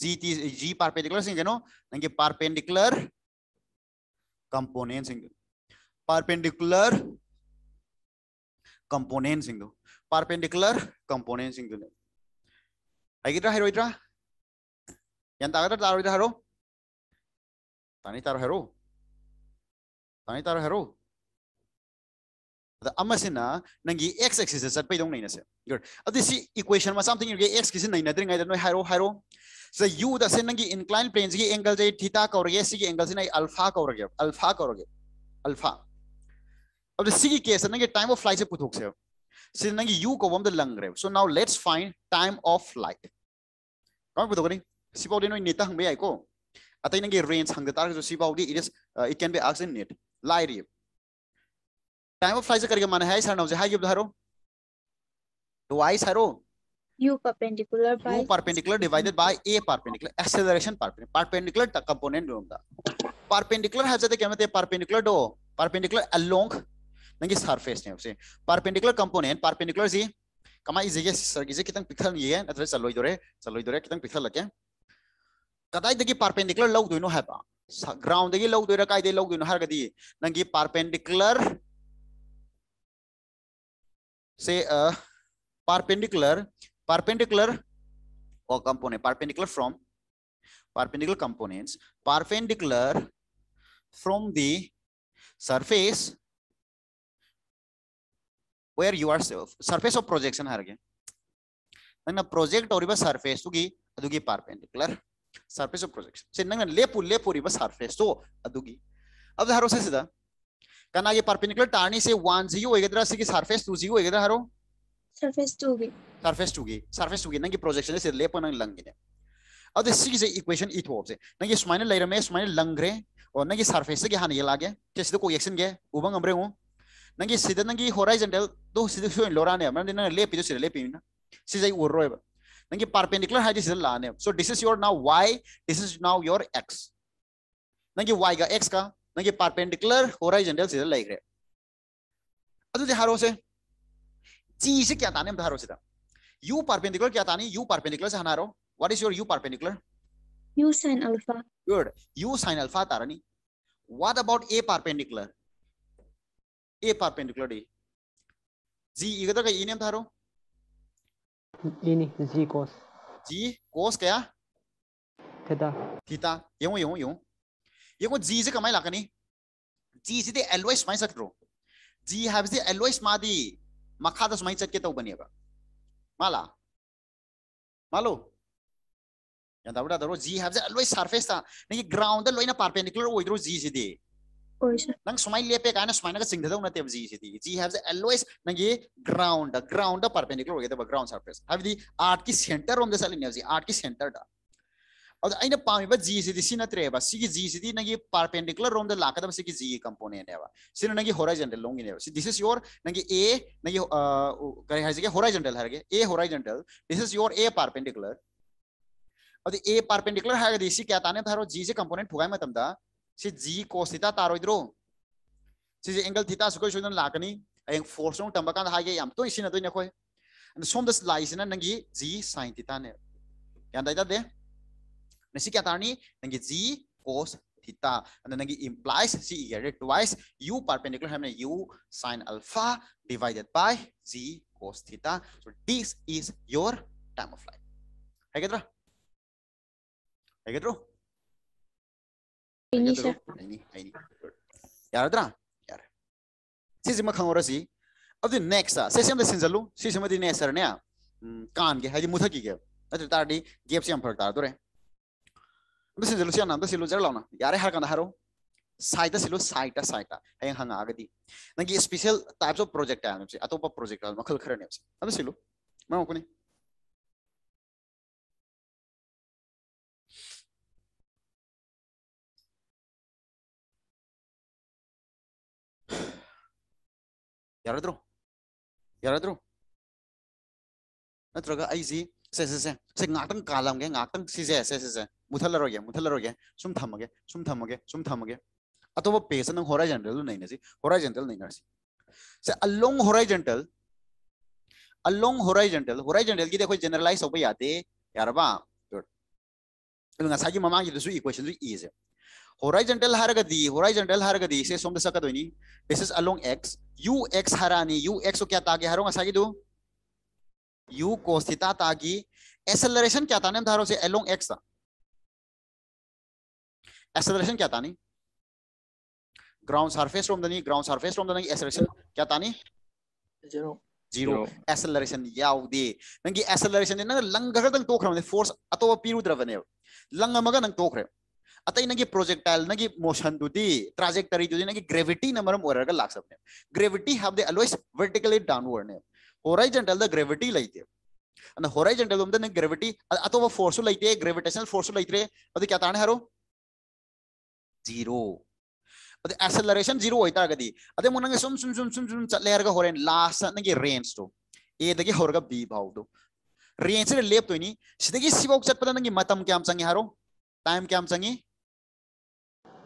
g t g perpendicular सिंह कहो नंगे perpendicular कंपोनी पारपेन्डिकुलर components hindu perpendicular components hindu agitra heroidra yan tagada taroidra haro tani taro haro tani taro haro the amasina nangi x axis is at pay dong naina se good this equation ma something you x kisin naina dring ai no haro haro so u da se nangi inclined planes gi angle je theta kaurge si gi angle se nai alpha kaurge alpha kaurge alpha अब the c case na time of flight se puthok se na u ko bom the lang re so now let's find time of flight kam puthok ni sibaw din neta hang bai ko atai na range hang tar so sibaw di it is uh, it can be asked in net lie re time of flight se karke mana hai sir now se hai yub dharo twice haro u perpendicular by u perpendicular divided by a perpendicular acceleration perpendicular perpendicular component romda perpendicular has the kemate perpendicular do perpendicular along ꯅꯪꯒꯤ ꯁꯔꯐꯦꯁꯅꯦ ꯍꯥꯏꯕꯁꯦ perpendicular component ꯄꯥꯔꯄꯦꯟꯗꯤꯀꯨꯂꯔꯁꯤ ꯀꯃꯥꯏ ꯏꯖꯦꯒꯦ ꯁꯔꯒꯤꯁꯦ ꯈꯤꯇꯪ ꯄꯤꯛꯊꯜꯒꯤꯌꯦ ꯅꯠꯇ꯭ꯔꯒ ꯆꯠꯂꯣꯏꯗꯣꯔꯦ ꯆꯠꯂꯣꯏꯗꯣꯔꯦ ꯈꯤꯇꯪ ꯄꯤꯛꯊꯜꯂꯛꯀꯦ ꯀꯗꯥꯏꯗꯒꯤ perpendicular ꯂꯧꯗꯣꯏꯅꯣ ꯍꯥꯏꯕ ꯒ꯭ꯔꯥꯎꯟꯗꯒꯤ ꯂꯧꯗꯣꯏꯔ ꯀꯥꯏꯗꯒꯤ ꯂꯧꯗꯣꯏꯅꯣ ꯍꯥꯏꯔꯒꯗꯤ ꯅꯪꯒꯤ ꯄꯥꯔꯄꯦꯟꯗꯤꯀꯨꯂꯔ से perpendicular perpendicular or component perpendicular from perpendicular components perpendicular from the surface where you are surface of projection harage nanga project auriba surface tugi adugi perpendicular surface of projection se nanga lepu lepu riba surface to adugi अब हरो se sida kana ये perpendicular टारनी se 1 0 होएगा से की surface 2 0 होएगा हरो surface 2 गी surface 2 गी सरफेस 2 गी नंगी प्रोजेक्शन से लेप नंग लंगिने अब दिस इज इक्वेशन ई थोप से नंगी स्माइनल लेरमे स्माइनल लंगरे और नगे सरफेस से के हान ये लागे के सीधा कोएक्शन के उबंग अमरे हूं नंगी सिद नंगी होराइजेंटल दो सिद सो लोराने मरने नंग लेपि दो सिद लेपि ना सिज उ रोय नंगी परपेंडिकुलर हाइज सिद लाने so this is your now y this is now your x नंगी y का x का नंगी परपेंडिकुलर होराइजेंटल सिद लेग्रे अदु हारो से जी से क्या ताने से u perpendicular क्या ताने u perpendicular से हनारो what is your u perpendicular u sin alpha good u sin alpha tarani what about a perpendicular a perpendicular a g इगत का ई नेम थारो ई E니 g cos. G cos क्या? थीटा थीटा यो यो यो. ये को जी से कमाई लाकनी. जी से ते LY स्माई सकते G है से LY स्मादी मखादा स्माई सकते तो, तो बनिएगा. माला. मालो. यहाँ बडा दरो जी हैव से LY सरफेस था. नहीं ग्राउंड द लोइना परपेंडिकुलर ओइद्रो जी से दे. nang sumai lepe kana sumai naga singda una te g sidi g has always nang ye ground da ground da perpendicular hoge da ground surface have the art ki center om da saling ji art ki center da और अन पाब जी से नत्रेब जी से नंगी perpendicular रोम लाकदब से g component नंगी horizontal लोंगी this is your नंगी a नंगी कहीं है होराइजेंटल है a horizontal this is your a perpendicular और ए पारपेंडिकुलर है क्या ताने जी से कंपोनेंट हुआ सी जी cos theta तारोइद्रो सी जी एंगल theta सुको सुन लागनी अयंग फोर्स नो तंबका दा हागे याम तो इसी ना तो ने खोय and som das lies na nangi g sin theta ne yan dai da de nasi kya tarni nangi g cos theta and nangi implies c here twice u perpendicular hamne u sin alpha divided by g cos theta so this is your time of flight hai gadra hai gadro Elisa. Yaradra? Yar. Sisima Kangorasi. Of the next, Sesim the Sinzalu, Sisim the Nesarnea. Kan, Hadi Mutaki. That is tardy, gave some pertadore. This is Luciana, the Siluzelona. Yare Hakan Haro. Sita Silu, Sita, Sita. Hang Hang Agadi. Nagi special types of projectile. Atopa projectile, Makal Kernips. Abisilu. Mamukuni. ꯌꯥꯔꯗ꯭ꯔꯣ ꯌꯥꯔꯗ꯭ꯔꯣ ꯅꯠꯇ꯭ꯔꯒ ꯑꯩꯁꯤ ꯁꯦ ꯁꯦ ꯁꯦ ꯁꯦ ꯉꯥꯛꯇꯪ ꯀꯥꯜꯂꯝꯒꯦ ꯉꯥꯛꯇꯪ ꯁꯤꯁꯦ ꯁꯦ ꯁꯦ ꯁꯦ ꯃꯨꯊꯠꯂꯔꯣꯏꯒꯦ ꯃꯨꯊꯠꯂꯔꯣꯏꯒꯦ ꯁꯨꯝ ꯊꯝꯃꯒꯦ ꯁꯨꯝ ꯊꯝꯃꯒꯦ ꯁꯨꯝ ꯊꯝꯃꯒꯦ ꯑꯇꯣꯞꯄ ꯄꯦꯖꯇ ꯅꯪ ꯍꯣꯔꯥꯏꯖꯦꯟꯇꯦꯜꯗꯨ ꯅꯩꯅꯁꯤ ꯍꯣꯔꯥꯏꯖꯦꯟꯇꯦꯜ ꯅꯩꯅꯔꯁꯤ ꯁꯦ ꯑꯂꯣꯡ ꯍꯣꯔꯥꯏꯖꯦꯟꯇꯦꯜ along horizontal horizontal gide khoi generalize hobe yate yarba good ngasagi mamang gidu su equation du easy horizontal haragadi horizontal haragadi se som de sakad hoini this is along x u x harani u x ko kya ge harong asagi du u cos theta ta gi acceleration kya ta ne dharo se along x ta acceleration kya ta ni ground surface from the ni ground surface from the ni acceleration kya ta ni zero zero acceleration yaudi nangi acceleration ne nang langgar dang tokram ne force atoba piru dravane langamaga nang tokram अतः इनकी projectile कि motion दुदी trajectory दुदी कि gravity number हम ओरगा लाख सबने gravity have the always vertically downward ने हॉरिजॉन्टल द ग्रेविटी लाइते अन हॉरिजॉन्टल उम द ग्रेविटी अतो फोर्स लाइते ग्रेविटेशनल फोर्स लाइते अदि क्या ताने हरो जीरो अदि एक्सेलरेशन जीरो होइता गदि अदे मोनंगे सुम सुम सुम सुम सुम चले हरगा होरेन लास्ट कि रेंज तो ए दगी होरगा बी भाव तो रेंज रे लेप तो इनी सिदगी सिबाउ चतपदा कि मतम क्या हम संगे हरो टाइम क्या हम संगे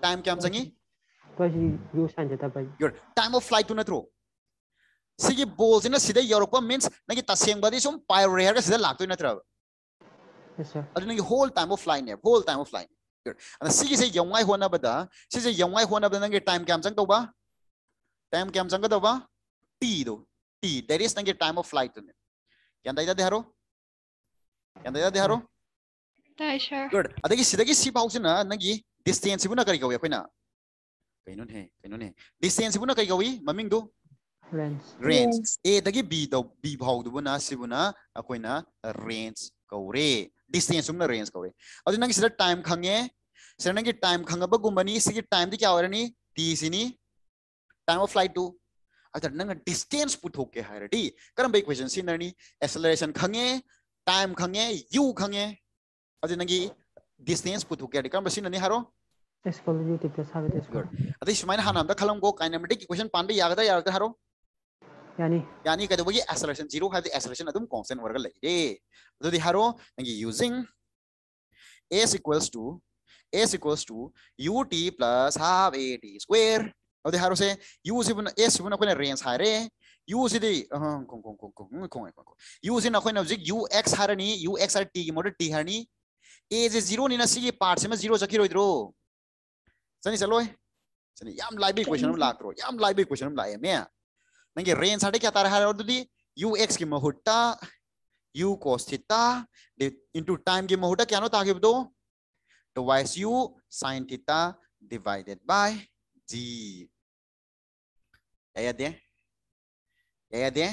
टाइम क्या हुन्छ कि यो सान्छ तपाई good time of flight to नथ्रो सिगी बोल्स इन सिधै युरोपमा मिन्स नकि त सेम गर्दै छम पायर रेयर सिधै लाग्दै नथ्रो यस सर अनि नकि होल टाइम अफ फ्लाइट नै whole time of flight good अनि सिगी से यङवाई अच्छा। होना बदा सिजे यङवाई होना बदा नकि टाइम क्या हुन्छ तबा टाइम क्या हुन्छ तबा टी दो टी देयर इज नकि टाइम अफ फ्लाइट नै क्या दाइदा देहारो क्या दाइदा देहारो दाइ सर गुड अदेकि सिधै कि सिपाउछ न नकि ꯗꯤꯁꯇꯦꯟꯁꯁꯤꯕꯨꯅ ꯀꯔꯤ ꯀꯧꯏ ꯑꯩꯈꯣꯏꯅ ꯀꯩꯅꯣꯅꯦ ꯀꯩꯅꯣꯅꯦ ꯗꯤꯁꯇꯦꯟꯁꯁꯤꯕꯨꯅ ꯀꯔꯤ ꯀꯧꯏ ꯃꯃꯤꯡꯗꯣ ꯔꯦꯟꯖ ꯔꯦꯟꯖ ꯑꯦꯗꯒꯤ ꯕꯤ ꯗꯧ ꯕꯤ ꯐꯥꯎꯗꯨꯕꯨꯅ ꯁꯤꯕꯨꯅ ꯑꯩꯈꯣꯏꯅ ꯔꯦꯟꯖ ꯀꯧꯔꯦ ꯗꯤꯁꯇꯦꯟꯁ ꯁꯨꯝꯅ ꯔꯦꯟꯖ ꯀꯧꯔꯦ ꯑꯗꯨ ꯅꯪꯒꯤ ꯁꯤꯗ ꯇꯥꯏꯝ ꯈꯪꯉꯦ ꯁꯤꯗ ꯅꯪꯒꯤ ꯇꯥꯏꯝ ꯈꯪꯉꯕꯒꯨꯝꯕꯅꯤ ꯁꯤꯒꯤ ꯇꯥꯏꯝꯗꯤ ꯀꯌꯥ ꯑꯣꯏꯔꯅꯤ ꯇꯤ ꯁꯤꯅꯤ ꯇꯥꯏꯝ ꯑꯣꯐ ꯐ꯭ꯂꯥꯏꯠ ꯇꯨ ꯑꯗ ꯅꯪꯅ ꯗꯤꯁꯇꯦꯟꯁ ꯄꯨꯊꯣꯛꯀꯦ ꯍꯥꯏꯔꯗꯤ ꯀꯔꯝꯕ ꯏꯀ꯭ꯋꯦꯁꯟ ꯁꯤꯖꯤꯟꯅꯔꯅꯤ ꯑꯦꯛꯁꯂꯔꯦꯁꯟ ꯈꯪꯉꯦ ꯇꯥꯏꯝ ꯈꯪꯉꯦ ꯌꯨ ꯈꯪꯉꯦ ꯑꯗꯨ ꯅꯪꯒꯤ distance put together kam sin ani haro square u टिप साबे स्क्वायर अदि सुमाइन हाना हम खलम गो काइनेमेटिक इक्वेशन पान बे यागदा यागदा हरो यानी यानी कदो बगी एक्सेलरेशन जीरो हाइद एक्सेलरेशन अदम कांस्टेंट वर्ग ले रे अदि हरो नंगी using s equals to s equals to ut plus half at square अदि हरो से u सिबन s सिबन कोने रेंज हारे u से दे कों कों कों कों कों कों u ना कोने ux हारनी ux आर t की मोड t हारनी ए एजे जीरोनिना सिगे पार्ट से जीरो चखी चकिरोइद्रो चनि चलोय चनि याम लाइब क्वेश्चन हम रो याम लाइब इक्वेशन हम लाए मैं नंगे रेंज साढे क्या तार हार और दुदी u x की महुटा u cos थीटा डे इनटू टाइम की महुटा क्या नो ताकि बतो तो y is u sin theta divided by g याद है याद है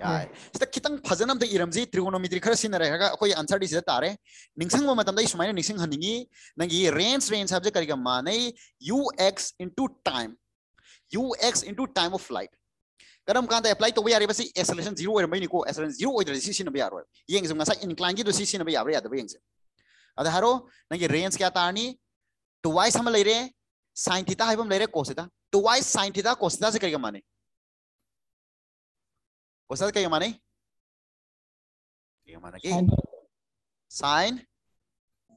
ꯌꯥꯏ ꯁꯤꯗ ꯈꯤꯇꯪ ꯐꯖꯅ ꯑꯝꯇ ꯏꯔꯝꯁꯤ ꯇ꯭ꯔꯤꯒꯣꯅꯣꯃꯤꯇ꯭ꯔꯤ ꯈꯔ ꯁꯤꯖꯤꯟꯅꯔꯒ ꯑꯩꯈꯣꯏ ꯑꯟꯁꯔꯗꯤ ꯁꯤꯗ ꯇꯥꯔꯦ ꯅꯤꯡꯁꯤꯡꯕ ꯃꯇꯝꯗ ꯑꯩ ꯁꯨꯃꯥꯏꯅ ꯅꯤꯡꯁꯤꯡꯍꯟꯅꯤꯡꯉꯤ ꯅꯪꯒꯤ ꯔꯦꯟꯁ ꯔꯦꯟꯁ ꯍꯥꯏꯕꯁꯦ ꯀꯔꯤꯒ ꯃꯥꯟꯅꯩ u x into time u x into time of flight ꯀꯔꯝ ꯀꯥꯟꯗ ꯑꯦꯄ꯭ꯂꯥꯏ ꯇꯧꯕ ꯌꯥꯔꯤꯕꯁꯤ ꯑꯦꯁꯂꯦꯁꯟ ꯖꯤꯔꯣ ꯑꯣꯏꯔꯝꯕꯩꯅꯤꯀꯣ ꯑꯦꯁꯂꯦꯁꯟ ꯖꯤꯔꯣ ꯑꯣꯏꯗ꯭ꯔꯗꯤ ꯁꯤ ꯁꯤꯖꯤꯟꯅꯕ ꯌꯥꯔꯣꯏ ꯌꯦꯡꯁꯤ ꯉꯁꯥꯏ ꯏꯟꯀ꯭ꯂꯥꯏꯟꯒꯤꯗꯣ ꯁꯤ ꯁꯤꯖꯤꯟꯅꯕ ꯌꯥꯕ꯭ꯔꯥ ꯌꯥꯗꯕ ꯌꯦꯡꯁꯤ ꯑꯗ ꯍꯥꯏꯔꯣ ꯅꯪꯒꯤ ꯔꯦꯟꯁ ꯀꯌꯥ ꯇꯥꯔꯅꯤ ꯇꯨꯋꯥꯏꯁ ꯑꯃ ꯂꯩꯔꯦ ꯁꯥꯏꯟ ꯊꯤꯇꯥ ꯍꯥꯏꯕ ꯑꯃ ꯂꯩꯔꯦ ꯀꯣꯁꯤꯗ ꯇꯨꯋꯥꯏꯁ ꯁꯥꯏꯟ ꯊꯤꯇꯥ ꯀꯣꯁꯤꯗꯥꯁꯦ ꯀꯔꯤꯒ ꯃꯥꯟꯅꯩ Ustaz kayo manay? Kayo manay. Sine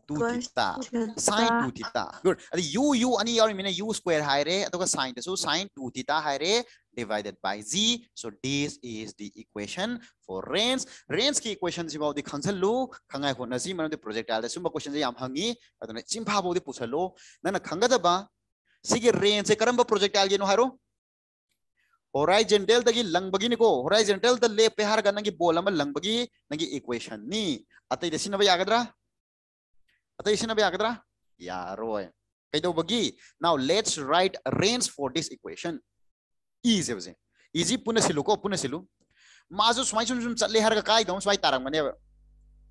2 theta. Sine 2 theta. Good. Adi u u ani yaar mine u square hai re atoka sine so sine 2 theta hai re divided by z. So this is the equation for range. Range ki equation ji baw di khansal lo khangai ko nazi manu di project al sumba question ji yam hangi adana chimpa baw di pusalo nana khanga da ba sige range se karamba project al ge no haro horizontal da gi langbagi ni ko horizontal da le pe har ga nang gi ball ama langbagi nang gi equation ni atai da sinaba yagadra atai sinaba yagadra yaroi kai do bagi now let's write range for this equation easy bze easy pune silu ko pune silu ma zo swai sum sum chatle har ga kai dom swai tarang mane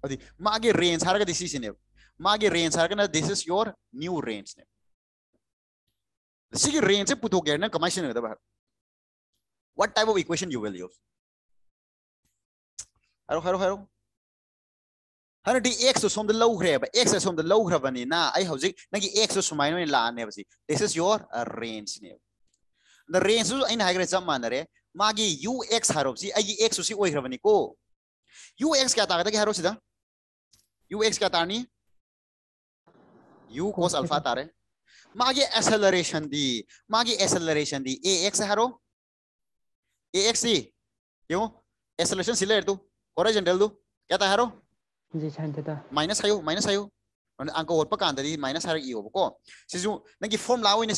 adi ma gi range har ga this is ne ma gi range har ga na this is your new range ne sigi range se puto gya na kamai sin ga da bahar what type of equation you will use hello hello hello haro hanadi x som the low grab x som the low grab ni na ai hoji nagi x sumaino ni la ne basi this is your range ne the range is in higher jump manare magi ux haro si ai x si oi grab ni ko ux kya ta ki haro sida ux kya ta ni u cos alpha ta re magi acceleration di magi acceleration di ax haro a x ई यू acceleration सिले हेर्दु क्या था जी minus minus हायो अंक पकान minus हार ई ओबको सिजु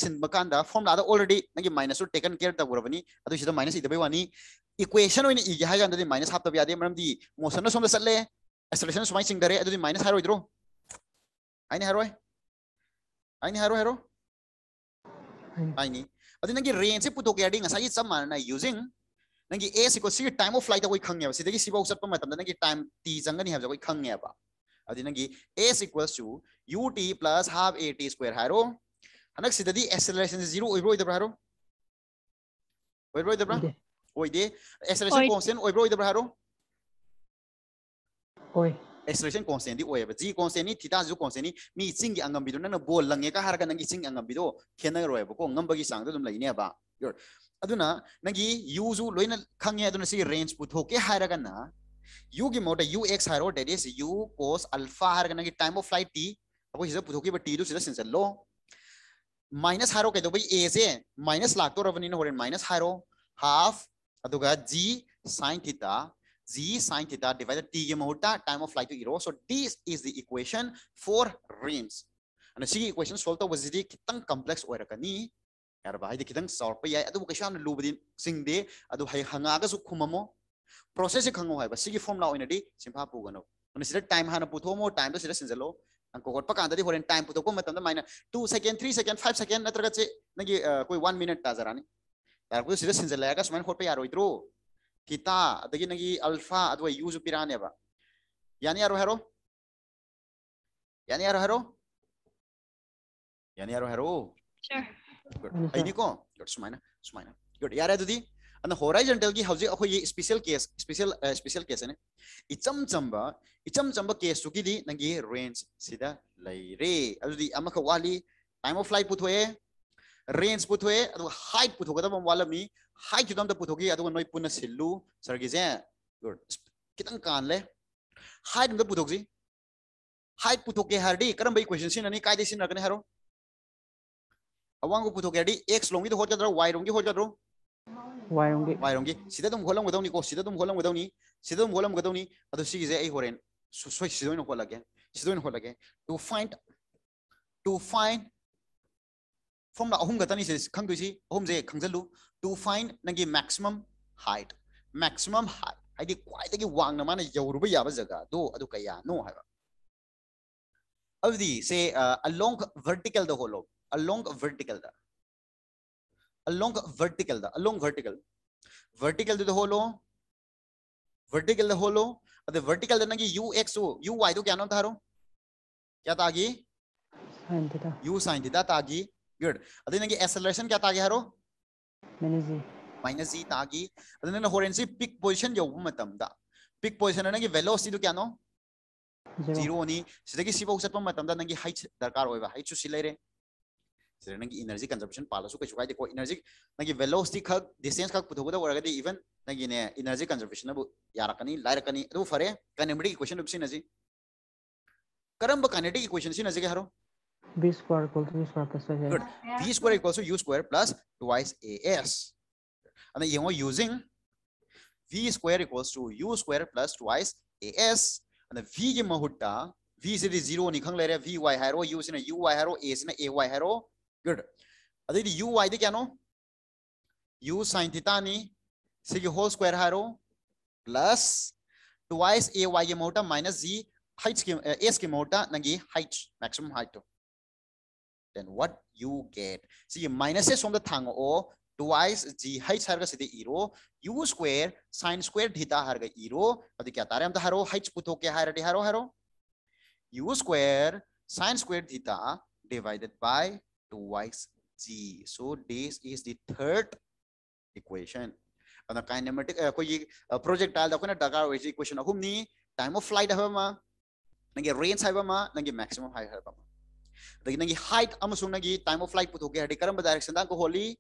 सिन बकान दा दा ऑलरेडी माइनस टेकन केयर ता अदु सिदा माइनस ई दबै वानी इक्वेशन ओइन ई माइनस हाप तब मरम मोशन सोम सले एसोलेशन सुमाइ सिंग दरे अदु माइनस हारो इद्रो आइने हारो आइने हारो आइनी रेंज से पुतो के नंगी ए सिको सी टाइम ऑफ फ्लाइट कोई खंगे बस देखिए सिबो सट पर मतलब नंगी टाइम टी जंगनी है कोई खंगे बा अदि नंगी a equals to ut plus half at square हारो हनक सिददी एक्सेलरेशन जीरो ओइब्रो इदब्रा हारो ओइब्रो इदब्रा ओइदे एक्सेलरेशन कांस्टेंट ओइब्रो इदब्रा हारो ओइ एक्सेलरेशन कांस्टेंट दी ओइब जी कांस्टेंट नी थीटा जु कांस्टेंट नी मी चिंग की अंगम बिदो नन बोल लंगे का हारगा नंगी अंगम बिदो नंगी यूजू लोन खे रेंज पुथोके यू की मोट यू एक्स है that is u cos alpha है नंगी टाइम ऑफ फ्लाइट टी अब हिज पुथोके टी दु सिंचल लो माइनस है कई दब ए जे माइनस लातोरबनी हर माइनस है हाफ अगर g sine theta g sine theta divide t की मोहूर्त टाइम ऑफ फ्लाइट इो so this is the equation for range equation solve तब कंप्लेक्स होरकनी ꯌꯥꯔꯕ ꯍꯥꯏꯗꯤ ꯈꯤꯇꯪ ꯆꯥꯎꯔꯛꯄ ꯌꯥꯏ ꯑꯗꯨꯕꯨ ꯀꯩꯁꯨ ꯌꯥꯝꯅ ꯂꯨꯕꯗꯤ ꯆꯤꯡꯗꯦ ꯑꯗꯨ ꯍꯌꯦꯡ ꯍꯪꯉꯛꯑꯒꯁꯨ ꯈꯨꯝꯃꯝꯃꯣ ꯄ꯭ꯔꯣꯁꯦꯁꯁꯦ ꯈꯪꯉꯣ ꯍꯥꯏꯕ ꯁꯤꯒꯤ ꯐꯣꯔꯃꯨꯂꯥ ꯑꯣꯏꯅꯗꯤ ꯑꯗꯨꯅ ꯁꯤꯗ ꯇꯥꯏꯝ ꯍꯥꯟꯅ ꯄꯨꯊꯣꯛꯑꯝꯃꯣ ꯇꯥꯏꯝꯗꯣ ꯁꯤꯗ ꯁꯤꯟꯖꯜꯂꯣ टाइम पुतो को मतलब माइना 2 सेकंड 3 सेकंड 5 सेकंड नतर गचे नगी कोई 1 मिनट ता जरा ने तार को सीधे सिंजल लायगा समान यार होइत्रो थीटा अदगी यूज पिराने बा यानी यानी यानी good ay niko good sumaina sumaina good yare dudi and the horizontal gi hawji akho ye special case special uh, special case ne icham chamba icham chamba case su gi di nangi range sida laire adudi amakha wali time of flight puthoe range puthoe adu height puthoga da bam wala mi height judam da puthogi adu noi puna sillu sir gi je good kitang kan le height da puthogji height puthoke hardi karam bai question sin ani kaide sin rakne haro अवांग को पुथोके अडी x LONGi तो हो जादरो y लोंगी हो जादरो y लोंगी y लोंगी सीधा तुम होलम गदौनी को सीधा तुम होलम गदौनी सीधा तुम होलम गदौनी अदो सी जे ए होरेन सोई सीधो न होलगे सीधो न होलगे to find to find formula ahum gatani se khang du si ahum je khang jalu to find nangi maximum height maximum height haidi kwai dagi wang na mana yawruba yaba jaga do adu kaya no ha avdi say uh, along vertical the hollow along vertical the along vertical the along vertical vertical the holo vertical the holo ಅದೇ vertical ನನಗೆ u x u ಆಯ್ತು ಕ್ಯಾನೋ ತಾರೋ ಕ್ಯಾ ತಾಗಿ u sine theta ತಾಗಿ good ಅದೇ ನನಗೆ ಎಸಲರೇಷನ್ ಕ್ಯಾ ತಾಗಿ ಹಾರೋ ಮೈನಸ್ ಜಿ ತಾಗಿ ಅದೇ ನನ್ನ ಹೊರೆನ್ಸಿ ಪಿಕ್ ಪೊಸಿಷನ್ ಯೌಬ ಮತಂದ ಪಿಕ್ ಪೊಸಿಷನ್ ನನಗೆ ವೆಲೋಸಿಟಿ ಕ್ಯಾನೋ जीरो नहीं सिदगी सिबो सतप मतम दा नंगी हाइट दरकार होइबा हाइट सु सिलेरे नंगी एनर्जी कंजम्पशन पालसु कछु काय देखो एनर्जी नंगी वेलोसिटी खग डिस्टेंस खग पुथोबदा वरगदे इवन नंगी ने एनर्जी कंजम्पशन बु यारकनी लायरकनी अदु फरे काइनेमेटिक इक्वेशन दुसी नजी करम ब काइनेटिक इक्वेशन सी नजी हरो b square equal to u square plus as good b square equal to u square plus twice as and then you know using v square equals to u square plus twice as and the v की महutta v से 0 निखंग le re v y है u से ना u y है a से ना a y है good adidi u y de kano u sin theta ni sig whole square haro plus twice a y ge mota minus z height ge s ge mota nangi height maximum height then what you get sig minus s from the thang o twice g height harga sidi iro u square sin square theta harga iro adi kya tare am ta haro height puto ke haro haro haro u square sin square theta divided by twice g. So this is the third equation. And the kinematic uh, koi projectile da kuna daga wage equation ahum ni time of flight haba ma nangi range haba ma nangi maximum height haba ma. Dagi nangi height amasung nangi time of flight puthoge hadi karam direction da ko holi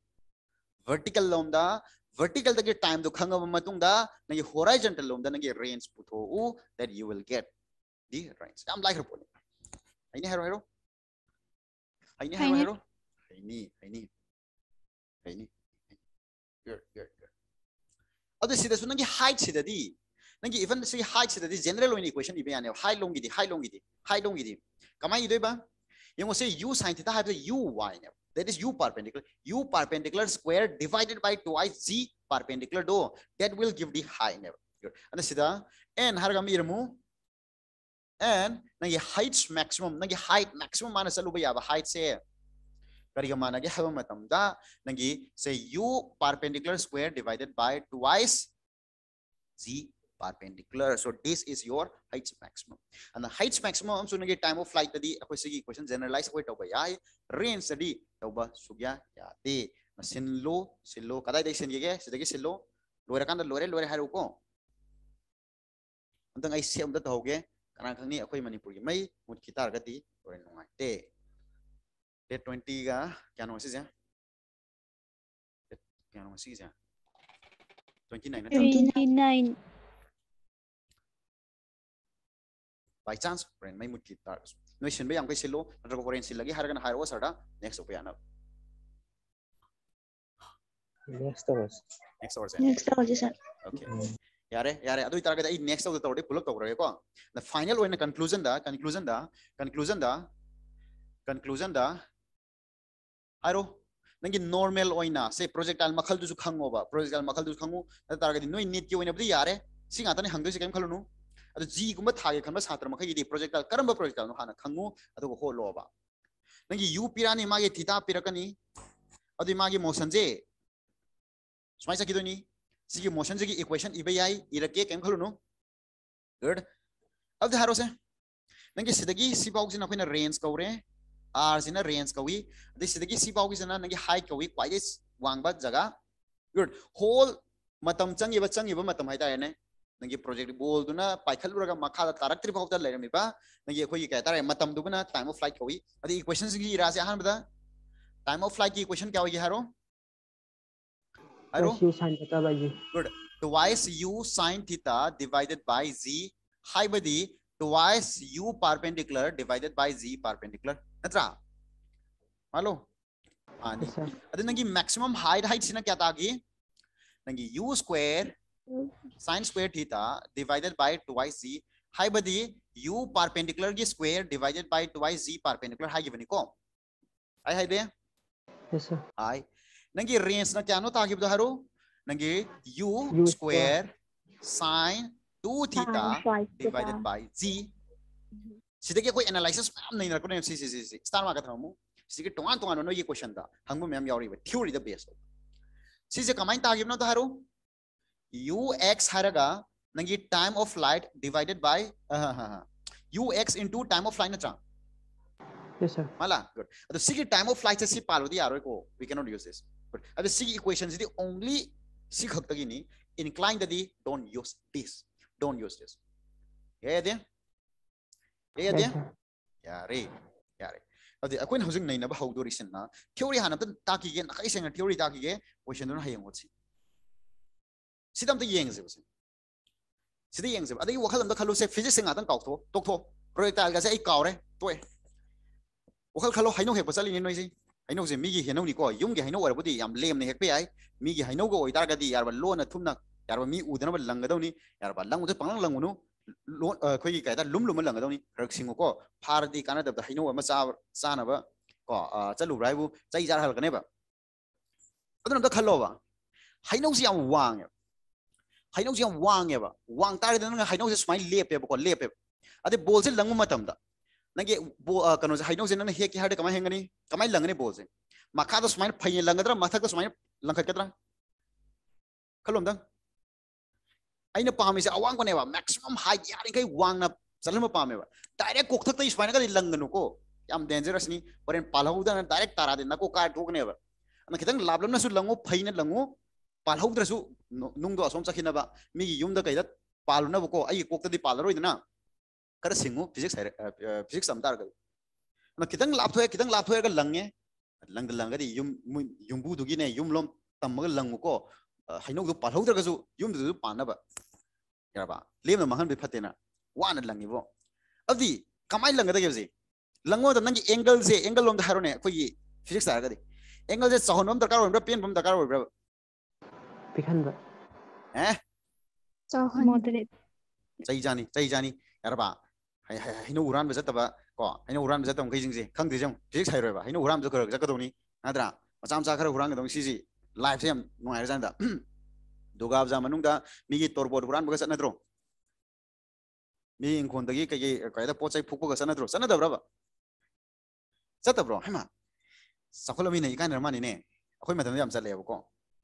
vertical lom da vertical da time do khanga ma matung da nangi horizontal lom da nangi range putho u that you will get the range. I'm like report. Aini hero hero. 아이니 해봐 해로 아이니 아이니 아이니 good good good अदो सीधे सुन कि height सीधे दी नंगी even सी height सीधे दी general ओइन equation इबे याने height लोंगी दी हाइट लोंगी दी हाइट लोंगी दी कमाई इदो बा यंगो से u sin theta have the u y ने that is u perpendicular u perpendicular square divided by twice g perpendicular do that will give the high never good and sida n harga mirmu and na ye heights maximum na ye height maximum mana salu ba height se kariga mana ge haba matam da na ge say u perpendicular square divided by twice z perpendicular so this is your height maximum and the height maximum so na ge time of flight tadi akoi sigi equation generalize ko to baya range tadi toba sugya yate sinlo sinlo kadai dai sin ge se de lo lo loira kan da lore lore haru ko antang ai sem da toge कना खंगनी अखोई मणिपुर की मई मुद कितार गति और नोंगाइते day 20 का क्या नो सिजा क्या नो सिजा 29 29 by chance friend mai mut kitar noi sin be yang kai silo natra ko foreign silagi hargan higher was ada next upi anap next hours next hours next hours sir okay yare yare adu itaraga i next of the tawde pull up tawre ko the final when conclusion da conclusion da conclusion da conclusion da aro ನಂಗೆ normal ಓಯ್ನ ಸೇ projectile ಮಖಲ್ದುಸು ಖಂಗೋಬ projectile ಮಖಲ್ದುಸು ಖಂಗು ತರಗದಿ ನೋಯ್ ನೀಟ್ ಗೆ ಓಯ್ನ ಬದಿ ಯಾರೆ ಸಿಂಗ್ ಆತನೆ ಹಂಗಸಿ ಕೈಮ್ ಖಲುನು ಅದು ಜಿ ಗುಂಬ ಥಾಗೆ ಖಂಬ ಸಾತ್ರ ಮಖ ಇದೆ ಪ್ರೊಜೆಕ್ಟಲ್ ಕರಂಬ ಪ್ರೊಜೆಕ್ಟಲ್ ನು ಹಾನ ಖಂಗು ಅದು ಹೋಲೋಬ ನಂಗೆ ಯು ಪಿರಾನಿ ಮಾಗೆ ಥಿತಾ ಪಿರಕನಿ ಅದು ಮಾಗೆ ಮೋಸಂಜೆ ಸುಮೈ ಸಕಿದೋನಿ सी की मोशन सी की इक्वेशन इबे आई ई रखे कैम खलुनु गुड अब धारो से नंगे सिदगी सी पाउ जिना कोइन रेंज कवरे आर जिना रेंज कवी दिस सिदगी सी पाउ जिना नंगे हाइट कवी क्वाइट इज वांगबा जगह गुड होल मतम चंग ब चंग ब मतम हाइता है ने नंगे प्रोजेक्ट बोल दुना पाइखल रगा मखा दा तारक त्रिभाव दा लेरमी बा नंगे अखोई कहता रे मतम दुबना टाइम ऑफ फ्लाइट होई अदि इक्वेशंस की राज आहान बदा टाइम ऑफ फ्लाइट की इक्वेशन क्या होगी हारो arrow u sin theta by z good twice u sin theta divided by z high by the twice u perpendicular divided by z perpendicular natra hello ani adu nangi maximum height height sina kya taagi nangi u square sin square theta divided by twice z high by the u perpendicular ki square divided by twice z perpendicular high given ko i high there yes sir i range ना क्या no ताकि बता ಹರು ನಂಗೆ u square sine two theta divided by z सिद्ध क्या कोई analysis ma'am नहीं रखो एम सी सी सी सी स्टार मार्केट हम सीधे टोंगा टोंगा नो ये क्वेश्चन दा हंगु मैम यावरी बे थ्योरी द बेस हो कमाई ताकि बना नो दारो u x हरगा नंगी time of flight divided by u x into time of flight नत्रा यस सर माला गुड तो सीधे टाइम ऑफ लाइट से सिर्फ पालो दी यारो को we can not use this अब सी इक्वेशन से ओनली सी खतनी incline don't use this don't use this यादे यादे यारे यारे अब अखोन हजिंग नईनब हौदोरीसन थ्योरी हान ताकीगे नखई सेंग थ्योरी ताकीगे क्वेश्चन हयेंगोसी सिदम तो येंगजेबसे सिदे येंगजेब अदई वखल हम खलुसे फिजिक्स से गातन काउथो तोखो प्रोजेक्टाइल गसे ए काउरे तोए वखल खलो हाइनो हेप चली नोइसी ꯍꯩꯅꯧꯁꯦ ꯃꯤꯒꯤ ꯍꯩꯅꯧꯅꯤꯀꯣ ꯌꯨꯝꯒꯤ ꯍꯩꯅꯧ ꯑꯣꯏꯔꯕꯨꯗꯤ ꯌꯥꯝ ꯂꯦꯝꯅ ꯍꯦꯛꯄ ꯌꯥꯏ ꯃꯤꯒꯤ ꯍꯩꯅꯧꯒ ꯑꯣꯏꯇꯥꯔꯒꯗꯤ ꯌꯥꯔꯕ ꯂꯣꯟꯅ ꯊꯨꯝꯅ ꯌꯥꯔꯕ ꯃꯤ ꯎꯗꯅꯕ ꯂꯪꯒꯗꯧꯅꯤ ꯌꯥꯔꯕ ꯂꯪꯕꯗ ꯄꯪꯂꯪ ꯂꯪꯉꯨꯅꯨ ꯂꯣꯟ ꯑꯩꯈꯣꯏꯒꯤ ꯀꯩꯗ ꯂꯨꯝ ꯂꯨꯝꯃ ꯂꯪꯒꯗꯧꯅꯤ ꯈꯔ ꯁꯤꯡꯉꯨꯀꯣ ꯐꯥꯔꯗꯤ ꯀꯥꯟꯅꯗꯕꯗ ꯍꯩꯅꯧ ꯑꯃ ꯆꯥꯅꯕ ꯀꯣ ꯆꯠꯂꯨꯕ꯭ꯔꯥ ꯍꯥꯏꯕꯨ ꯆꯩ ꯆꯥꯔ ꯍꯜꯂꯛꯀꯅꯦꯕ ꯑꯗꯨꯅ ꯑꯝꯇ ꯈꯜꯂꯣꯕ ꯍꯩꯅꯧꯁꯤ ꯌꯥꯝ ꯋꯥꯡꯉꯦꯕ ꯍꯩꯅꯧꯁꯤ ꯌꯥꯝ ꯋꯥꯡꯉꯦꯕ ꯋꯥꯡ ꯇꯥꯔꯗꯤ ꯅꯪꯅ ꯍꯩꯅꯧꯁꯦ ꯁꯨꯃꯥꯏꯅ ꯂꯦꯞꯄꯦꯕꯀꯣ ꯂꯦꯞꯄꯦꯕ ꯑꯗꯩ ꯕꯣꯜꯁꯦ ꯂꯪꯕ ꯃꯇꯝꯗ नंगे बो कनो जे हाइनो जे नन हे के हाडे कमाई हेंगनी कमाई लंगने बो जे माखा द तो सुमाइन फय लंगद्रा माथा द तो सुमाइन लंखत कद्रा खलोम दंग आइन पामे से अवांग को नेवा मैक्सिमम हाई यार कई वांग न चलम पामे वा डायरेक्ट कोखत त तो सुमाइन का लंगनो को याम डेंजरस नी परन पालहुदा ना डायरेक्ट तारा दे को का ठोकने बा अन खितंग लाबलम न सु लंगो फय ना लंगो पालहुद्रसु नुंग दो असोम चखिनबा बा युम द कइदा पालुना बको आई कोखत दि पालरोइदना kar singu physics eh, eh, physics samdar ga na kidang lap thoe kidang lap thoe ga lang ye lang lang ga yum yum bu du gi ne yum lom tam ga lang ko eh, haino du pal ho dar ga su yum du du pan na ba ya ba lem ma han bi phat na wa na lang ni bo ab ꯍꯩꯅꯧ ꯍꯨꯔꯥꯟꯕ ꯆꯠꯇꯕ ꯀꯣ ꯍꯩꯅꯧ ꯍꯨꯔꯥꯟꯕ ꯆꯠꯇꯕ ꯃꯈꯩꯁꯤꯡꯁꯦ ꯈꯪꯗ꯭ꯔꯤꯁꯦ ꯌꯦꯡꯉꯨ physics ꯍꯩꯔꯣꯏꯕ ꯍꯩꯅꯧ ꯍꯨꯔꯥꯟꯕꯁꯨ ꯈꯔ ꯈꯔ ꯆꯠꯀꯗꯧꯅꯤ ꯅꯠꯇ꯭ꯔꯥ ꯃꯆꯥ ꯃꯆꯥ ꯈꯔ ꯍꯨꯔꯥꯟꯒꯗꯧꯅꯤ ꯁꯤꯁꯤ ꯂꯥꯏꯐꯁꯦ ꯌꯥꯝ ꯅꯨꯡꯉꯥꯏꯔꯖꯥꯠꯗ ꯗꯨꯔꯒꯥ ꯄꯨꯖꯥ ꯃꯅꯨꯡꯗ ꯃꯤꯒꯤ ꯇꯣꯔꯕꯣꯠ ꯍꯨꯔꯥꯟꯕꯒ ꯆꯠꯅꯗ꯭ꯔꯣ ꯃꯤ ꯏꯪꯈꯣꯜꯗꯒꯤ ꯀꯩꯀꯩ ꯀꯩꯗ ꯄꯣꯠ ꯆꯩ ꯐꯨꯛꯄꯒ ꯆꯠꯅꯗ꯭ꯔꯣ ꯆꯠꯅꯗꯕ꯭ꯔꯕ ꯆꯠꯇꯕ꯭ꯔꯣ ꯍꯩꯃ ꯆꯥꯎꯈꯠꯂꯃꯤꯅ ꯏꯀꯥꯏꯅꯔ ꯃꯥꯅꯤꯅꯦ ꯑꯩꯈꯣꯏ ꯃꯇꯝꯗ ꯌꯥꯝ ꯆꯠꯂꯦꯕꯀꯣ